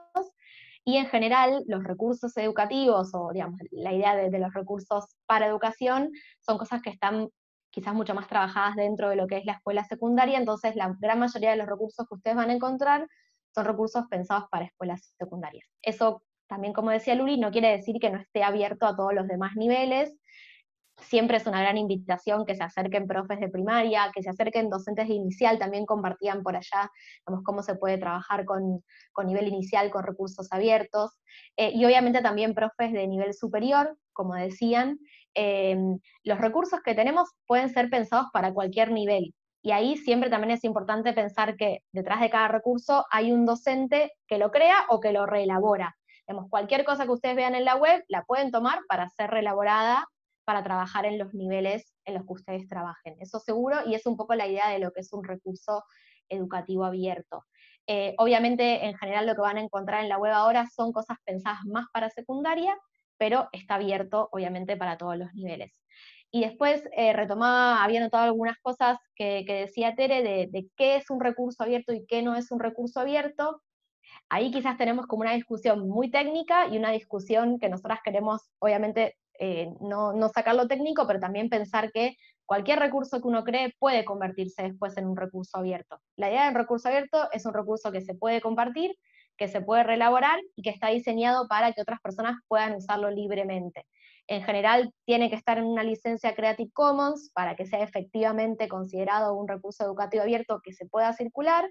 y en general los recursos educativos o digamos la idea de, de, los recursos para educación son cosas que están quizás mucho más trabajadas dentro de lo que es la escuela secundaria, entonces la gran mayoría de los recursos que ustedes van a encontrar son recursos pensados para escuelas secundarias. Eso también, como decía Luli, no quiere decir que no esté abierto a todos los demás niveles, siempre es una gran invitación que se acerquen profes de primaria, que se acerquen docentes de inicial, también compartían por allá cómo se puede trabajar con, nivel inicial, con recursos abiertos, eh, y obviamente también profes de nivel superior, como decían, em, los recursos que tenemos pueden ser pensados para cualquier nivel, y ahí siempre también es importante pensar que detrás de cada recurso hay un docente que lo crea o que lo reelabora. cualquier cosa que ustedes vean en la web la pueden tomar para ser reelaborada para trabajar en los niveles en los que ustedes trabajen. Eso seguro, y es un poco la idea de lo que es un recurso educativo abierto. Eh, obviamente, en general, lo que van a encontrar en la web ahora son cosas pensadas más para secundaria, pero está abierto, obviamente, para todos los niveles. Y después eh, retomaba, había notado algunas cosas que, decía Tere de, de, qué es un recurso abierto y qué no es un recurso abierto. Ahí quizás tenemos como una discusión muy técnica y una discusión que nosotras queremos, obviamente, eh, no, no, sacar lo técnico, pero también pensar que cualquier recurso que uno cree puede convertirse después en un recurso abierto. La idea del recurso abierto es un recurso que se puede compartir, que se puede reelaborar y que está diseñado para que otras personas puedan usarlo libremente. En general, tiene que estar en una licencia Creative Commons para que sea efectivamente considerado un recurso educativo abierto que se pueda circular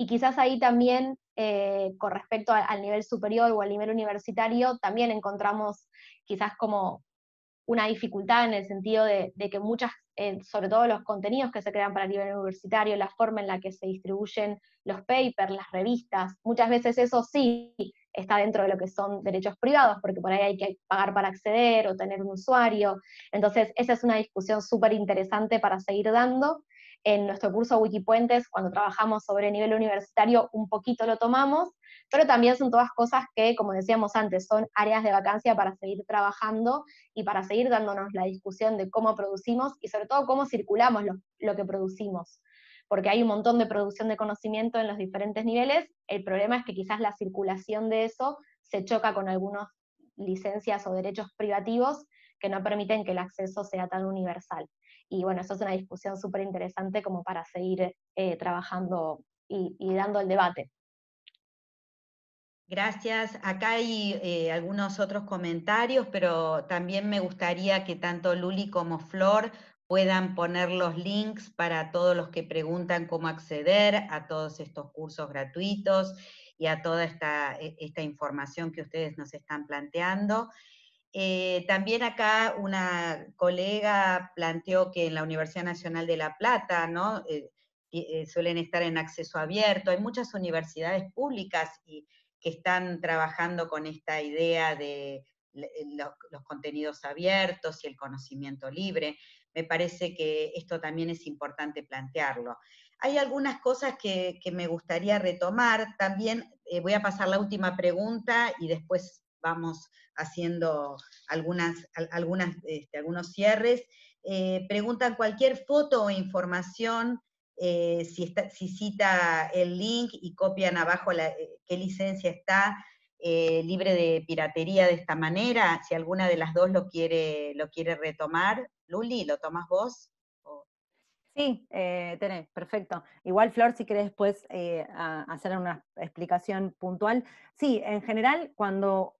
y quizás ahí también, eh, con respecto al nivel superior o al nivel universitario, también encontramos quizás como una dificultad en el sentido de, que muchas, eh, sobre todo los contenidos que se crean para el nivel universitario, la forma en la que se distribuyen los papers, las revistas, muchas veces eso sí está dentro de lo que son derechos privados, porque por ahí hay que pagar para acceder o tener un usuario. Entonces, esa es una discusión súper interesante para seguir dando, en nuestro curso Wikipuentes, cuando trabajamos sobre nivel universitario, un poquito lo tomamos, pero también son todas cosas que, como decíamos antes, son áreas de vacancia para seguir trabajando y para seguir dándonos la discusión de cómo producimos y sobre todo cómo circulamos lo, lo que producimos porque hay un montón de producción de conocimiento en los diferentes niveles, el problema es que quizás la circulación de eso se choca con algunas licencias o derechos privativos que no permiten que el acceso sea tan universal. Y bueno, eso es una discusión súper interesante como para seguir eh, trabajando y, dando el debate. Gracias. Acá hay eh, algunos otros comentarios, pero también me gustaría que tanto Luli como Flor puedan poner los links para todos los que preguntan cómo acceder a todos estos cursos gratuitos y a toda esta, e, esta información que ustedes nos están planteando. Eh, también acá una colega planteó que en la Universidad Nacional de La Plata, ¿no? Eh, eh, suelen estar en acceso abierto, hay muchas universidades públicas y, que están trabajando con esta idea de los, contenidos abiertos y el conocimiento libre. Me parece que esto también es importante plantearlo. Hay algunas cosas que, me gustaría retomar. También voy a pasar la última pregunta y después vamos haciendo algunas, algunas, este, algunos cierres. Eh, preguntan cualquier foto o información, eh, si, cita el link y copian abajo eh, qué licencia está libre de piratería de esta manera, si alguna de las dos lo quiere, lo quiere retomar. Luli, ¿lo tomas vos? Sí, eh, perfecto. Igual, Flor, si querés después hacer una explicación puntual. Sí, en general, cuando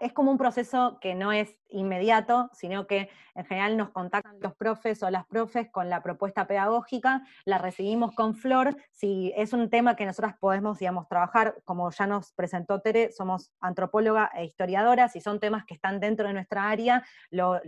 es como un proceso que no es inmediato, sino que en general nos contactan los profes o las profes con la propuesta pedagógica, la recibimos con Flor, si es un tema que nosotras podemos, digamos, trabajar, como ya nos presentó Tere, somos antropóloga e historiadora, si son temas que están dentro de nuestra área, lo,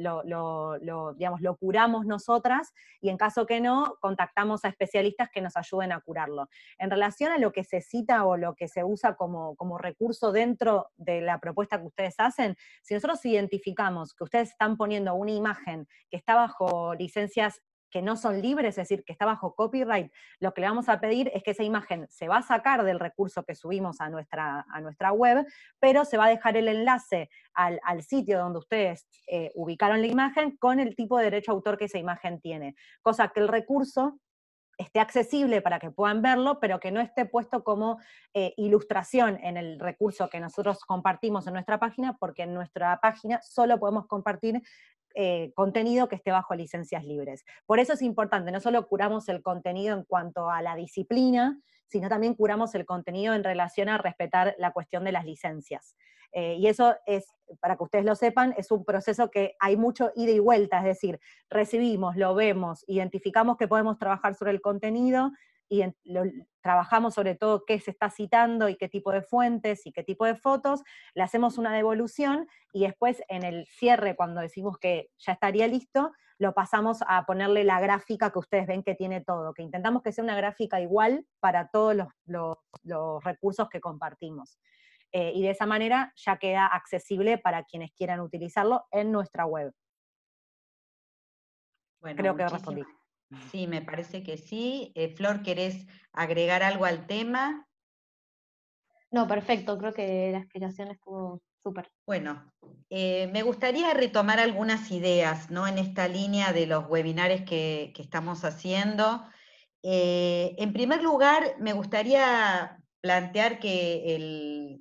digamos, lo curamos nosotras, y en caso que no, contactamos a especialistas que nos ayuden a curarlo. En relación a lo que se cita o lo que se usa como, como recurso dentro de la propuesta que ustedes hacen, si nosotros identificamos que ustedes están poniendo una imagen que está bajo licencias que no son libres, es decir, que está bajo copyright, lo que le vamos a pedir es que esa imagen se va a sacar del recurso que subimos a nuestra, a nuestra web, pero se va a dejar el enlace al, sitio donde ustedes eh, ubicaron la imagen con el tipo de derecho autor que esa imagen tiene, cosa que el recurso esté accesible para que puedan verlo, pero que no esté puesto como eh, ilustración en el recurso que nosotros compartimos en nuestra página, porque en nuestra página solo podemos compartir eh, contenido que esté bajo licencias libres. Por eso es importante, no solo curamos el contenido en cuanto a la disciplina, sino también curamos el contenido en relación a respetar la cuestión de las licencias. Eh, y eso es, para que ustedes lo sepan, es un proceso que hay mucho ida y vuelta, es decir, recibimos, lo vemos, identificamos que podemos trabajar sobre el contenido y trabajamos sobre todo qué se está citando y qué tipo de fuentes y qué tipo de fotos, le hacemos una devolución y después en el cierre, cuando decimos que ya estaría listo, lo pasamos a ponerle la gráfica que ustedes ven que tiene todo, que intentamos que sea una gráfica igual para todos los recursos que compartimos. Eh, y de esa manera ya queda accesible para quienes quieran utilizarlo en nuestra web. Bueno, Creo que respondí. Sí, me parece que sí. Eh, Flor, ¿querés agregar algo al tema? No, perfecto, creo que la explicación estuvo súper. Bueno, eh, me gustaría retomar algunas ideas ¿no? en esta línea de los webinares que, estamos haciendo. en primer lugar, me gustaría plantear que eh,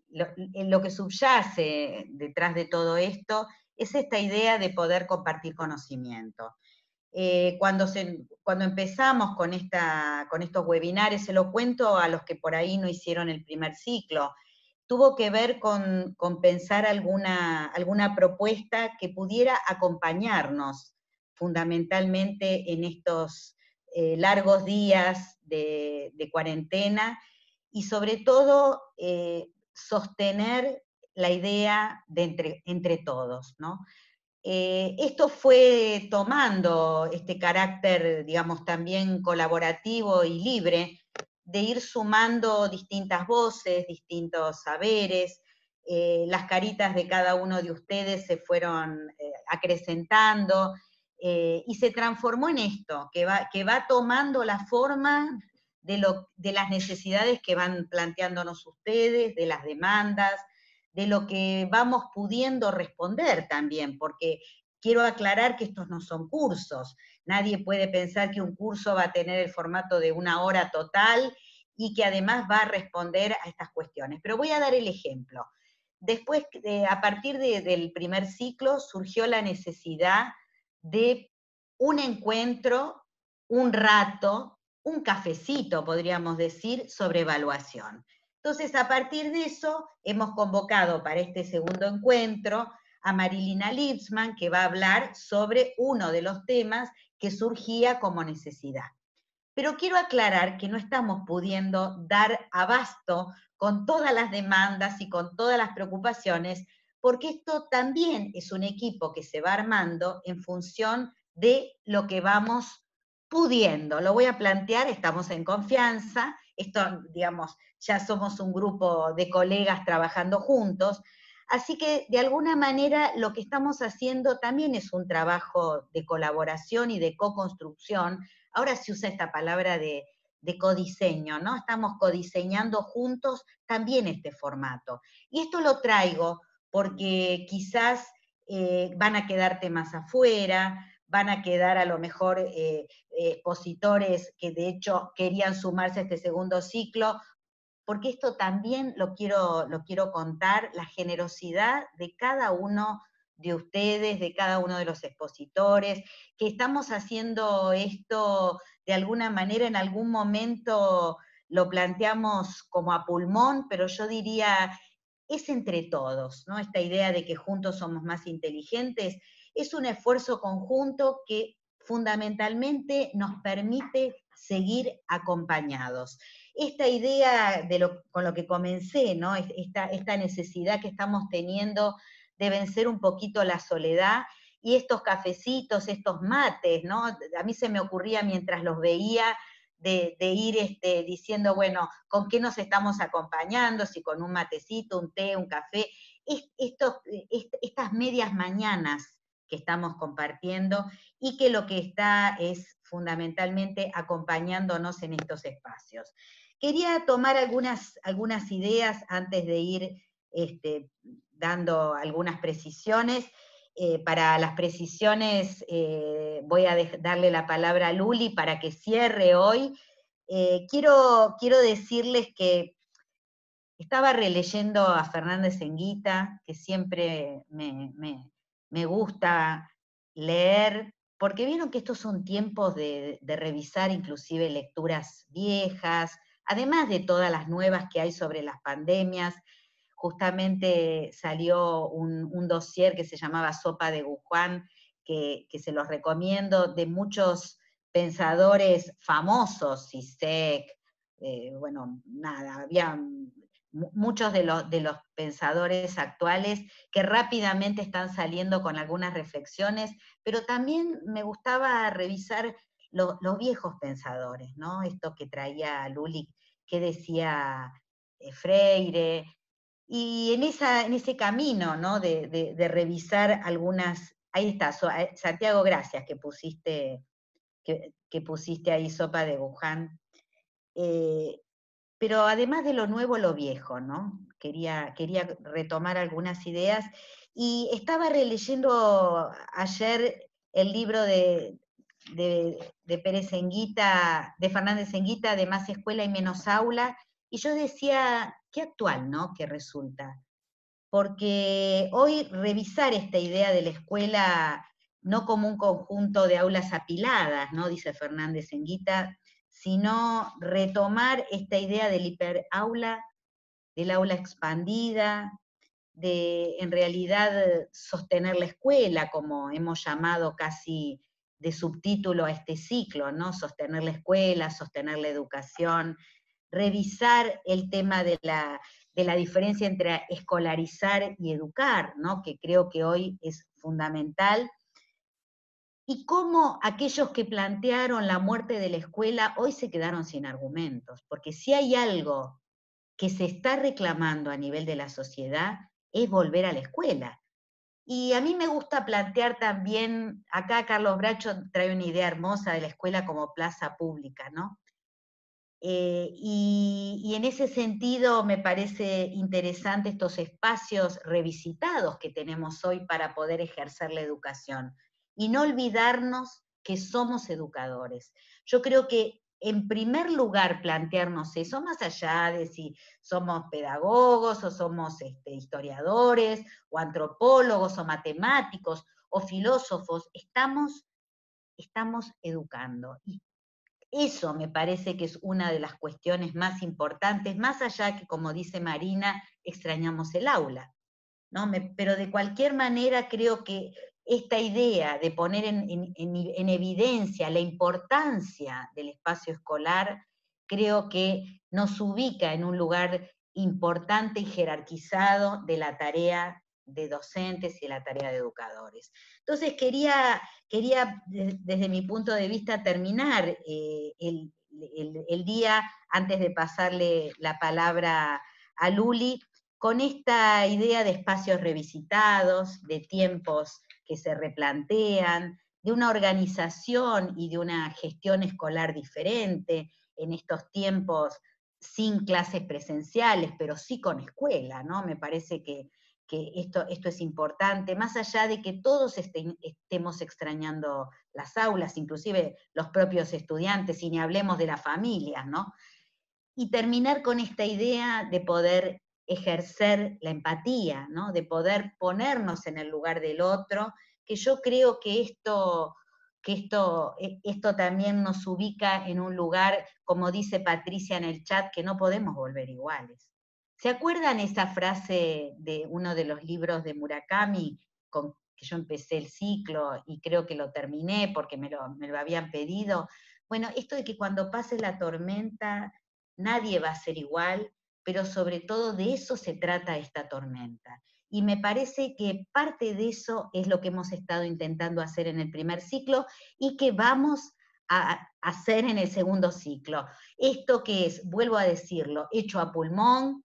lo, que subyace detrás de todo esto es esta idea de poder compartir conocimiento. Eh, cuando, cuando empezamos con, esta, con estos webinares, se lo cuento a los que por ahí no hicieron el primer ciclo, tuvo que ver con, con pensar alguna, alguna propuesta que pudiera acompañarnos fundamentalmente en estos eh, largos días de cuarentena y sobre todo eh, sostener la idea de entre, entre todos. Eh, esto fue tomando este carácter, digamos, también colaborativo y libre, de ir sumando distintas voces, distintos saberes, eh, las caritas de cada uno de ustedes se fueron acrecentando y se transformó en esto, que va, que va tomando la forma de, las necesidades que van planteándonos ustedes, de las demandas, de lo que vamos pudiendo responder también, porque quiero aclarar que estos no son cursos. Nadie puede pensar que un curso va a tener el formato de una hora total y que además va a responder a estas cuestiones. Pero voy a dar el ejemplo. Después, eh, a partir del primer ciclo, surgió la necesidad de un encuentro, un rato, un cafecito, podríamos decir, sobre evaluación. Entonces, a partir de eso, hemos convocado para este segundo encuentro a Marilina Lipsman, que va a hablar sobre uno de los temas que surgía como necesidad. Pero quiero aclarar que no estamos pudiendo dar abasto con todas las demandas y con todas las preocupaciones, porque esto también es un equipo que se va armando en función de lo que vamos pudiendo, lo voy a plantear, estamos en confianza, esto, digamos, ya somos un grupo de colegas trabajando juntos, así que de alguna manera lo que estamos haciendo también es un trabajo de colaboración y de co-construcción, ahora se usa esta palabra de, de codiseño, ¿no? Estamos codiseñando juntos también este formato. Y esto lo traigo porque quizás eh, van a quedarte más afuera, van a quedar a lo mejor eh, expositores que de hecho querían sumarse a este segundo ciclo, porque esto también lo quiero, lo quiero contar, la generosidad de cada uno de ustedes, de cada uno de los expositores, que estamos haciendo esto de alguna manera, en algún momento lo planteamos como a pulmón, pero yo diría, es entre todos, ¿no? Esta idea de que juntos somos más inteligentes, es un esfuerzo conjunto que fundamentalmente nos permite seguir acompañados. Esta idea de lo, con lo que comencé, ¿no? esta, esta necesidad que estamos teniendo de vencer un poquito la soledad y estos cafecitos, estos mates, ¿no? A mí se me ocurría mientras los veía de, ir este, diciendo, bueno, ¿con qué nos estamos acompañando? Si con un matecito, un té, un café. estos, estas medias mañanas que estamos compartiendo y que lo que está es fundamentalmente acompañándonos en estos espacios. Quería tomar algunas, algunas ideas antes de ir este, dando algunas precisiones. Eh, para las precisiones eh, voy a darle la palabra a Luli para que cierre hoy. Eh, quiero, quiero decirles que estaba releyendo a Fernández Enguita, que siempre me, me gusta leer, porque vieron que estos son tiempos de, revisar inclusive lecturas viejas, además de todas las nuevas que hay sobre las pandemias. Justamente salió un, dossier que se llamaba Sopa de Gujuán, que, se los recomiendo, de muchos pensadores famosos, Sisek, eh, bueno, nada, había muchos de los, de los pensadores actuales que rápidamente están saliendo con algunas reflexiones, pero también me gustaba revisar los viejos pensadores, ¿no? Esto que traía Lulik, que decía eh, Freire, y en, esa, en ese camino, ¿no? De, revisar algunas, ahí está, eh, Santiago, gracias que pusiste, que, pusiste ahí Sopa de Wuhan. Eh, pero además de lo nuevo, lo viejo, ¿no? Quería, quería retomar algunas ideas. Y estaba releyendo ayer el libro de, de Pérez Enguita, de Fernández Enguita, de Más Escuela y Menos Aula, y yo decía, qué actual, ¿no? Que resulta. Porque hoy revisar esta idea de la escuela no como un conjunto de aulas apiladas, ¿no? Dice Fernández Enguita, sino retomar esta idea del hiperaula, del aula expandida, de en realidad sostener la escuela, como hemos llamado casi de subtítulo a este ciclo, ¿no? Sostener la escuela, sostener la educación, revisar el tema de la, diferencia entre escolarizar y educar, ¿no? Que creo que hoy es fundamental y cómo aquellos que plantearon la muerte de la escuela hoy se quedaron sin argumentos, porque si hay algo que se está reclamando a nivel de la sociedad es volver a la escuela. Y a mí me gusta plantear también, acá Carlos Bracho trae una idea hermosa de la escuela como plaza pública, ¿no? Eh, y en ese sentido me parece interesante estos espacios revisitados que tenemos hoy para poder ejercer la educación y no olvidarnos que somos educadores. Yo creo que en primer lugar plantearnos eso, más allá de si somos pedagogos o somos este, historiadores o antropólogos o matemáticos o filósofos, estamos, estamos educando. Y eso me parece que es una de las cuestiones más importantes, más allá que, como dice Marina, extrañamos el aula. ¿no? Me, pero de cualquier manera creo que esta idea de poner en, evidencia la importancia del espacio escolar, creo que nos ubica en un lugar importante y jerarquizado de la tarea de docentes y de la tarea de educadores. Entonces quería, quería desde mi punto de vista terminar eh, el, el día antes de pasarle la palabra a Luli con esta idea de espacios revisitados, de tiempos que se replantean, de una organización y de una gestión escolar diferente en estos tiempos sin clases presenciales, pero sí con escuela, ¿no? Me parece que, esto, esto, es importante, más allá de que todos estemos extrañando las aulas, inclusive los propios estudiantes, y ni hablemos de la familia, ¿no? Y terminar con esta idea de poder ejercer la empatía, de poder ponernos en el lugar del otro, que yo creo que esto, que esto, e, esto también nos ubica en un lugar, como dice Patricia en el chat, que no podemos volver iguales. ¿Se acuerdan esa frase de uno de los libros de Murakami, con que yo empecé el ciclo y creo que lo terminé porque me lo, me lo habían pedido? Bueno, esto de que cuando pase la tormenta nadie va a ser igual, pero sobre todo de eso se trata esta tormenta. Y me parece que parte de eso es lo que hemos estado intentando hacer en el primer ciclo y que vamos a hacer en el segundo ciclo. Esto que es, vuelvo a decirlo, hecho a pulmón,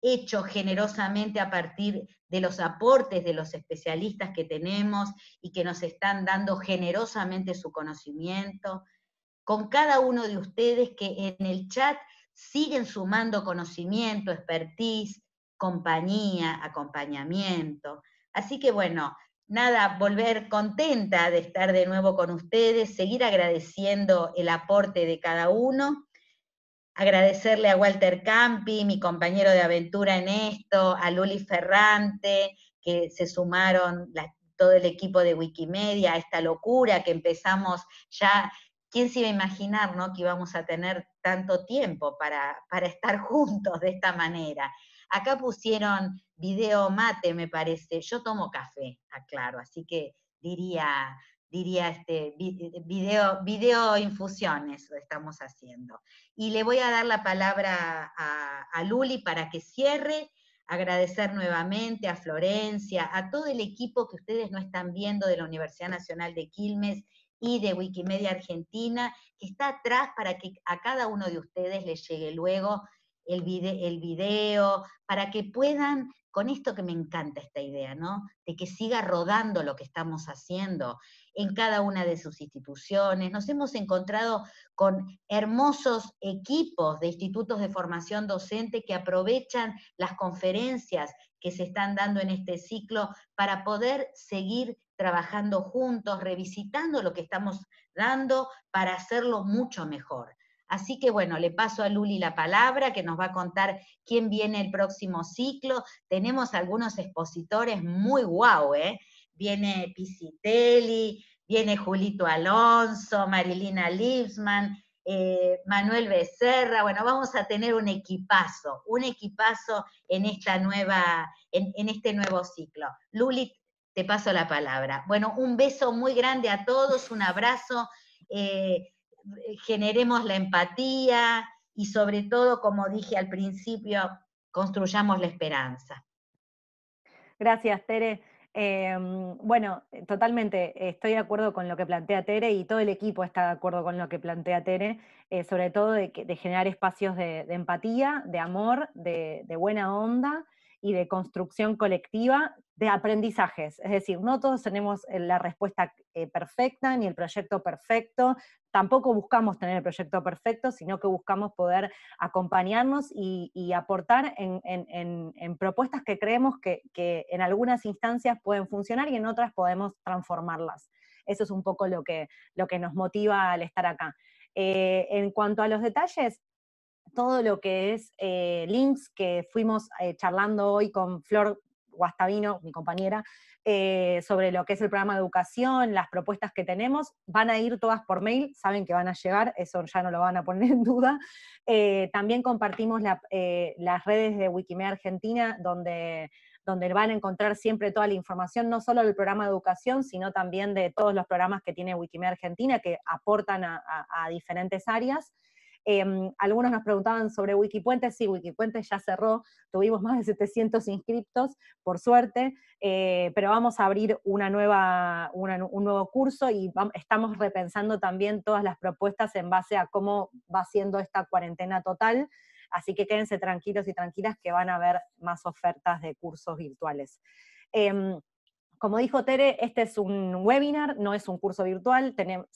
hecho generosamente a partir de los aportes de los especialistas que tenemos y que nos están dando generosamente su conocimiento, con cada uno de ustedes que en el chat siguen sumando conocimiento, expertise, compañía, acompañamiento. Así que bueno, nada, volver contenta de estar de nuevo con ustedes, seguir agradeciendo el aporte de cada uno, agradecerle a Walter Campi, mi compañero de aventura en esto, a Luli Ferrante, que se sumaron todo el equipo de Wikimedia a esta locura que empezamos ya ¿quién se iba a imaginar ¿no? que íbamos a tener tanto tiempo para, estar (laughs) juntos de esta manera? Acá pusieron video mate, me parece. Yo tomo café, aclaro, así que diría, diría este video, video infusiones lo estamos haciendo. Y le voy a dar la palabra a, a Luli para que cierre, agradecer nuevamente a Florencia, a todo el equipo que ustedes no están viendo de la Universidad Nacional de Quilmes y de Wikimedia Argentina, que está atrás para que a cada uno de ustedes les llegue luego el, el video, para que puedan, con esto que me encanta esta idea, ¿no? De que siga rodando lo que estamos haciendo en cada una de sus instituciones. Nos hemos encontrado con hermosos equipos de institutos de formación docente que aprovechan las conferencias que se están dando en este ciclo para poder seguir trabajando juntos, revisitando lo que estamos dando para hacerlo mucho mejor. Así que bueno, le paso a Luli la palabra, que nos va a contar quién viene el próximo ciclo. Tenemos algunos expositores muy guau, ¿eh? Viene Pisitelli, viene Julito Alonso, Marilina Lipsman, eh, Manuel Becerra. Bueno, vamos a tener un equipazo, un equipazo en, esta nueva, en este nuevo ciclo. Luli, te paso la palabra. Bueno, un beso muy grande a todos, un abrazo, eh, generemos la empatía y sobre todo, como dije al principio, construyamos la esperanza. Gracias, Tere. Em, bueno, totalmente, estoy de acuerdo con lo que plantea Tere y todo el equipo está de acuerdo con lo que plantea Tere, eh, sobre todo de, generar espacios de, empatía, de amor, de buena onda y de construcción colectiva de aprendizajes. Es decir, no todos tenemos eh, la respuesta eh, perfecta ni el proyecto perfecto, tampoco buscamos tener el proyecto perfecto, sino que buscamos poder acompañarnos y, aportar en, propuestas que creemos que, en algunas instancias pueden funcionar y en otras podemos transformarlas. Eso es un poco lo que, lo que nos motiva al estar acá. Eh, en cuanto a los detalles, todo lo que es eh, links que fuimos eh, charlando hoy con Flor Guastavino, mi compañera, eh, sobre lo que es el programa de educación, las propuestas que tenemos, van a ir todas por mail, saben que van a llegar, eso ya no lo van a poner en duda. también compartimos las redes de Wikimedia Argentina, donde van a encontrar siempre toda la información, no solo del programa de educación, sino también de todos los programas que tiene Wikimedia Argentina, que aportan a diferentes áreas. Em, algunos nos preguntaban sobre Wikipuentes, sí, Wikipuentes ya cerró, tuvimos más de 700 inscriptos, por suerte, eh, pero vamos a abrir una nueva, un nuevo curso y estamos repensando también todas las propuestas en base a cómo va siendo esta cuarentena total, así que quédense tranquilos y tranquilas que van a haber más ofertas de cursos virtuales. Em, como dijo Tere, este es un webinar, no es un curso virtual, tenemos,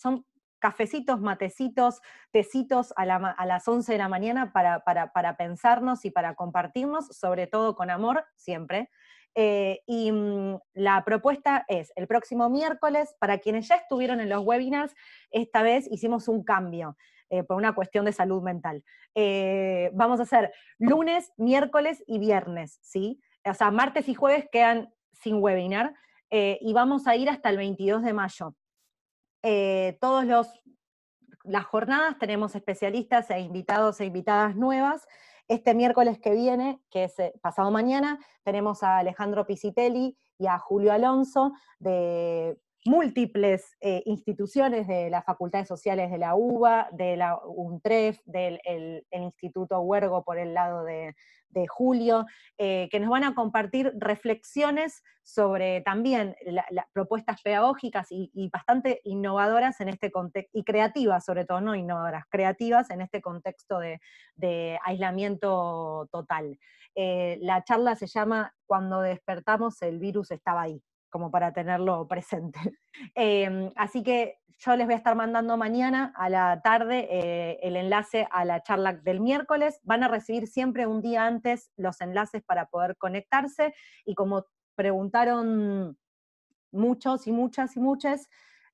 cafecitos, matecitos, tecitos a, las 11 de la mañana para, pensarnos y para compartirnos, sobre todo con amor, siempre. Eh, y mm, la propuesta es el próximo miércoles, para quienes ya estuvieron en los webinars, esta vez hicimos un cambio. Eh, por una cuestión de salud mental. Eh, vamos a hacer lunes, miércoles y viernes, ¿sí? O sea, martes y jueves quedan sin webinar y vamos a ir hasta el 22 de mayo todas eh, todos los las jornadas tenemos especialistas e invitados e invitadas nuevas. Este miércoles que viene, que es eh, pasado mañana, tenemos a Alejandro Pisitelli y a Julio Alonso de múltiples eh, instituciones de las facultades sociales de la UBA, de la UNTREF, del Instituto Huergo por el lado de, Julio, eh, que nos van a compartir reflexiones sobre también las propuestas pedagógicas y, bastante innovadoras en este contexto, y creativas sobre todo, no innovadoras, creativas en este contexto de, aislamiento total. Eh, la charla se llama Cuando despertamos el virus estaba ahí como para tenerlo presente. (laughs) Em, así que yo les voy a estar mandando mañana a la tarde eh, el enlace a la charla del miércoles. Van a recibir siempre un día antes los enlaces para poder conectarse y como preguntaron muchos y muchas y muchas,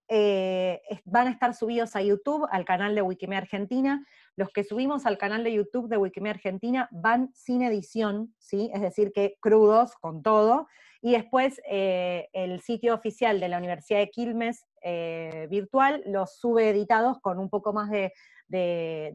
eh, van a estar subidos a YouTube, al canal de Wikimedia Argentina. Los que subimos al canal de YouTube de Wikimedia Argentina van sin edición, ¿sí? es decir, que crudos con todo, y después eh, el sitio oficial de la Universidad de Quilmes eh, virtual los sube editados con un poco más de,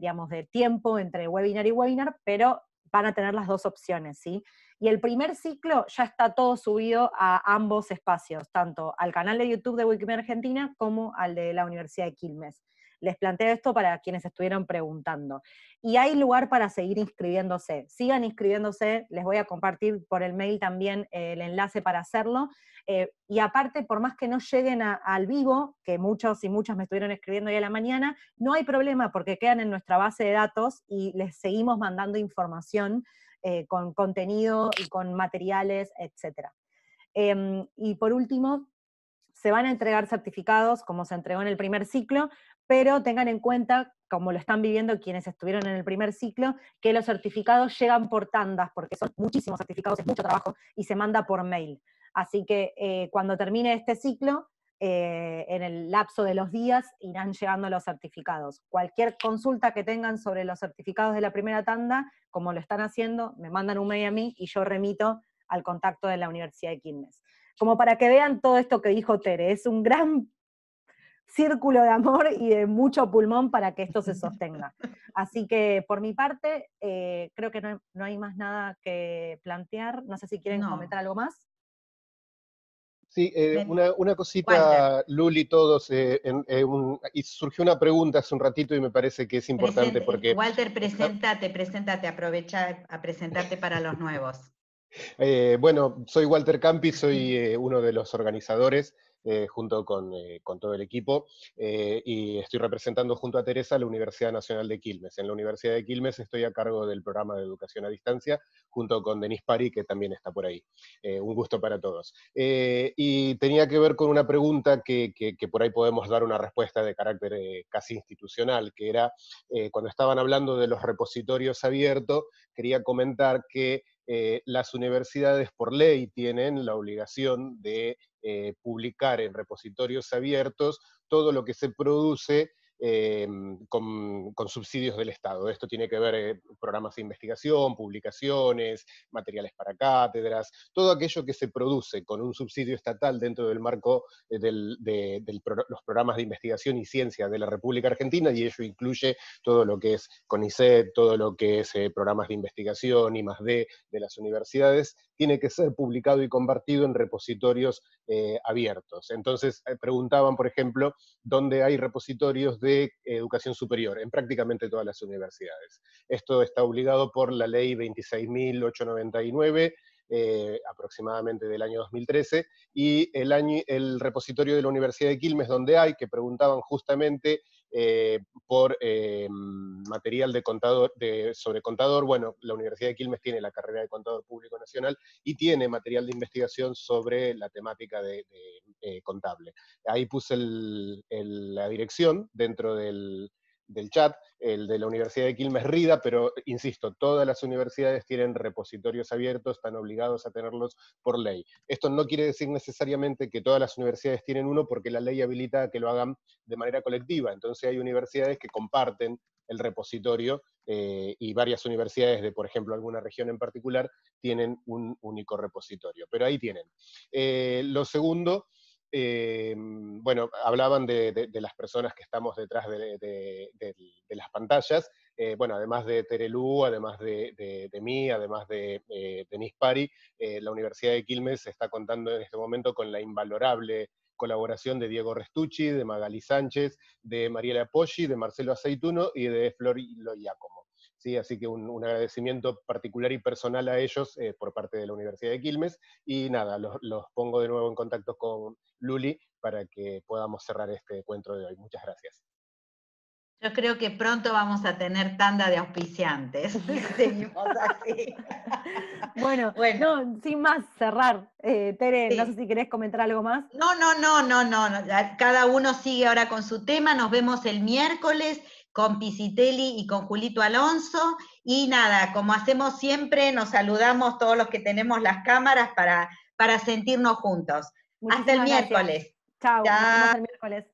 tiempo entre webinar y webinar, pero van a tener las dos opciones, ¿sí? Y el primer ciclo ya está todo subido a ambos espacios, tanto al canal de YouTube de Wikimedia Argentina como al de la Universidad de Quilmes. Les planteo esto para quienes estuvieron preguntando. Y hay lugar para seguir inscribiéndose. Sigan inscribiéndose, les voy a compartir por el mail también eh, el enlace para hacerlo. Eh, y aparte, por más que no lleguen al vivo, que muchos y muchas me estuvieron escribiendo hoy a la mañana, no hay problema porque quedan en nuestra base de datos y les seguimos mandando información eh, con contenido y con materiales, etc. Em, y por último, se van a entregar certificados, como se entregó en el primer ciclo, pero tengan en cuenta, como lo están viviendo quienes estuvieron en el primer ciclo, que los certificados llegan por tandas, porque son muchísimos certificados, es mucho trabajo, y se manda por mail. Así que eh, cuando termine este ciclo, eh, en el lapso de los días irán llegando los certificados. Cualquier consulta que tengan sobre los certificados de la primera tanda, como lo están haciendo, me mandan un mail a mí y yo remito al contacto de la Universidad de Quilmes. Como para que vean todo esto que dijo Tere, es un gran círculo de amor y de mucho pulmón para que esto se sostenga. (laughs) Así que por mi parte, eh, creo que no, no, hay más nada que plantear. No sé si quieren comentar algo más. Sí, eh, una, una, cosita, Luli, todos, eh, y surgió una pregunta hace un ratito y me parece que es importante porque... Walter, (laughs) preséntate, preséntate, aprovecha a presentarte para los nuevos. (laughs) bueno, soy Walter Campi, soy uno de los organizadores eh, junto eh, con, todo el equipo, eh, y estoy representando junto a Teresa la Universidad Nacional de Quilmes. En la Universidad de Quilmes estoy a cargo del programa de educación a distancia, junto con Denis Pari, que también está por ahí. un gusto para todos. y tenía que ver con una pregunta que, por ahí podemos dar una respuesta de carácter casi institucional, que era, cuando estaban hablando de los repositorios abiertos, quería comentar que las universidades por ley tienen la obligación de eh, publicar en repositorios abiertos todo lo que se produce Em, con, subsidios del Estado. Esto tiene que ver eh, programas de investigación, publicaciones, materiales para cátedras, todo aquello que se produce con un subsidio estatal dentro del marco eh, de los programas de investigación y ciencia de la República Argentina, y ello incluye todo lo que es CONICET, todo lo que es eh, programas de investigación y más de, de las universidades, tiene que ser publicado y compartido en repositorios eh, abiertos. Entonces, preguntaban, por ejemplo, dónde hay repositorios de educación superior en prácticamente todas las universidades. Esto está obligado por la ley 26.899 eh, aproximadamente del año 2013, y el, año, el repositorio de la Universidad de Quilmes, donde hay, que preguntaban justamente eh, por eh, material de contador, de, sobre contador. Bueno, la Universidad de Quilmes tiene la carrera de contador público nacional y tiene material de investigación sobre la temática de, eh, contable. Ahí puse la dirección dentro del, del chat, el de la Universidad de Quilmes Rida, pero insisto, todas las universidades tienen repositorios abiertos, están obligados a tenerlos por ley. Esto no quiere decir necesariamente que todas las universidades tienen uno porque la ley habilita que lo hagan de manera colectiva, entonces hay universidades que comparten el repositorio eh, y varias universidades de, por ejemplo, alguna región en particular tienen un único repositorio, pero ahí tienen. Eh, lo segundo eh, bueno, hablaban de, las personas que estamos detrás de, las pantallas. Eh, bueno, además de Terelú, además de, mí, además de eh, Denis Pari, la Universidad de Quilmes está contando en este momento con la invalorable colaboración de Diego Restucci, de Magali Sánchez, de Mariela Poggi, de Marcelo Aceituno y de Flor Loyacomo. Así que un, agradecimiento particular y personal a ellos eh, por parte de la Universidad de Quilmes. Y nada, los, pongo de nuevo en contacto con Luli para que podamos cerrar este encuentro de hoy. Muchas gracias. Yo creo que pronto vamos a tener tanda de auspiciantes. (laughs) (laughs) (laughs) bueno, sin más, cerrar. Eh, Tere, no sé si querés comentar algo más. No, no, no, no, no. Cada uno sigue ahora con su tema. Nos vemos el miércoles con Pisitelli y con Julito Alonso. Y nada, como hacemos siempre, nos saludamos todos los que tenemos las cámaras para, para sentirnos juntos. Hasta el miércoles. Chao. Nos el miércoles.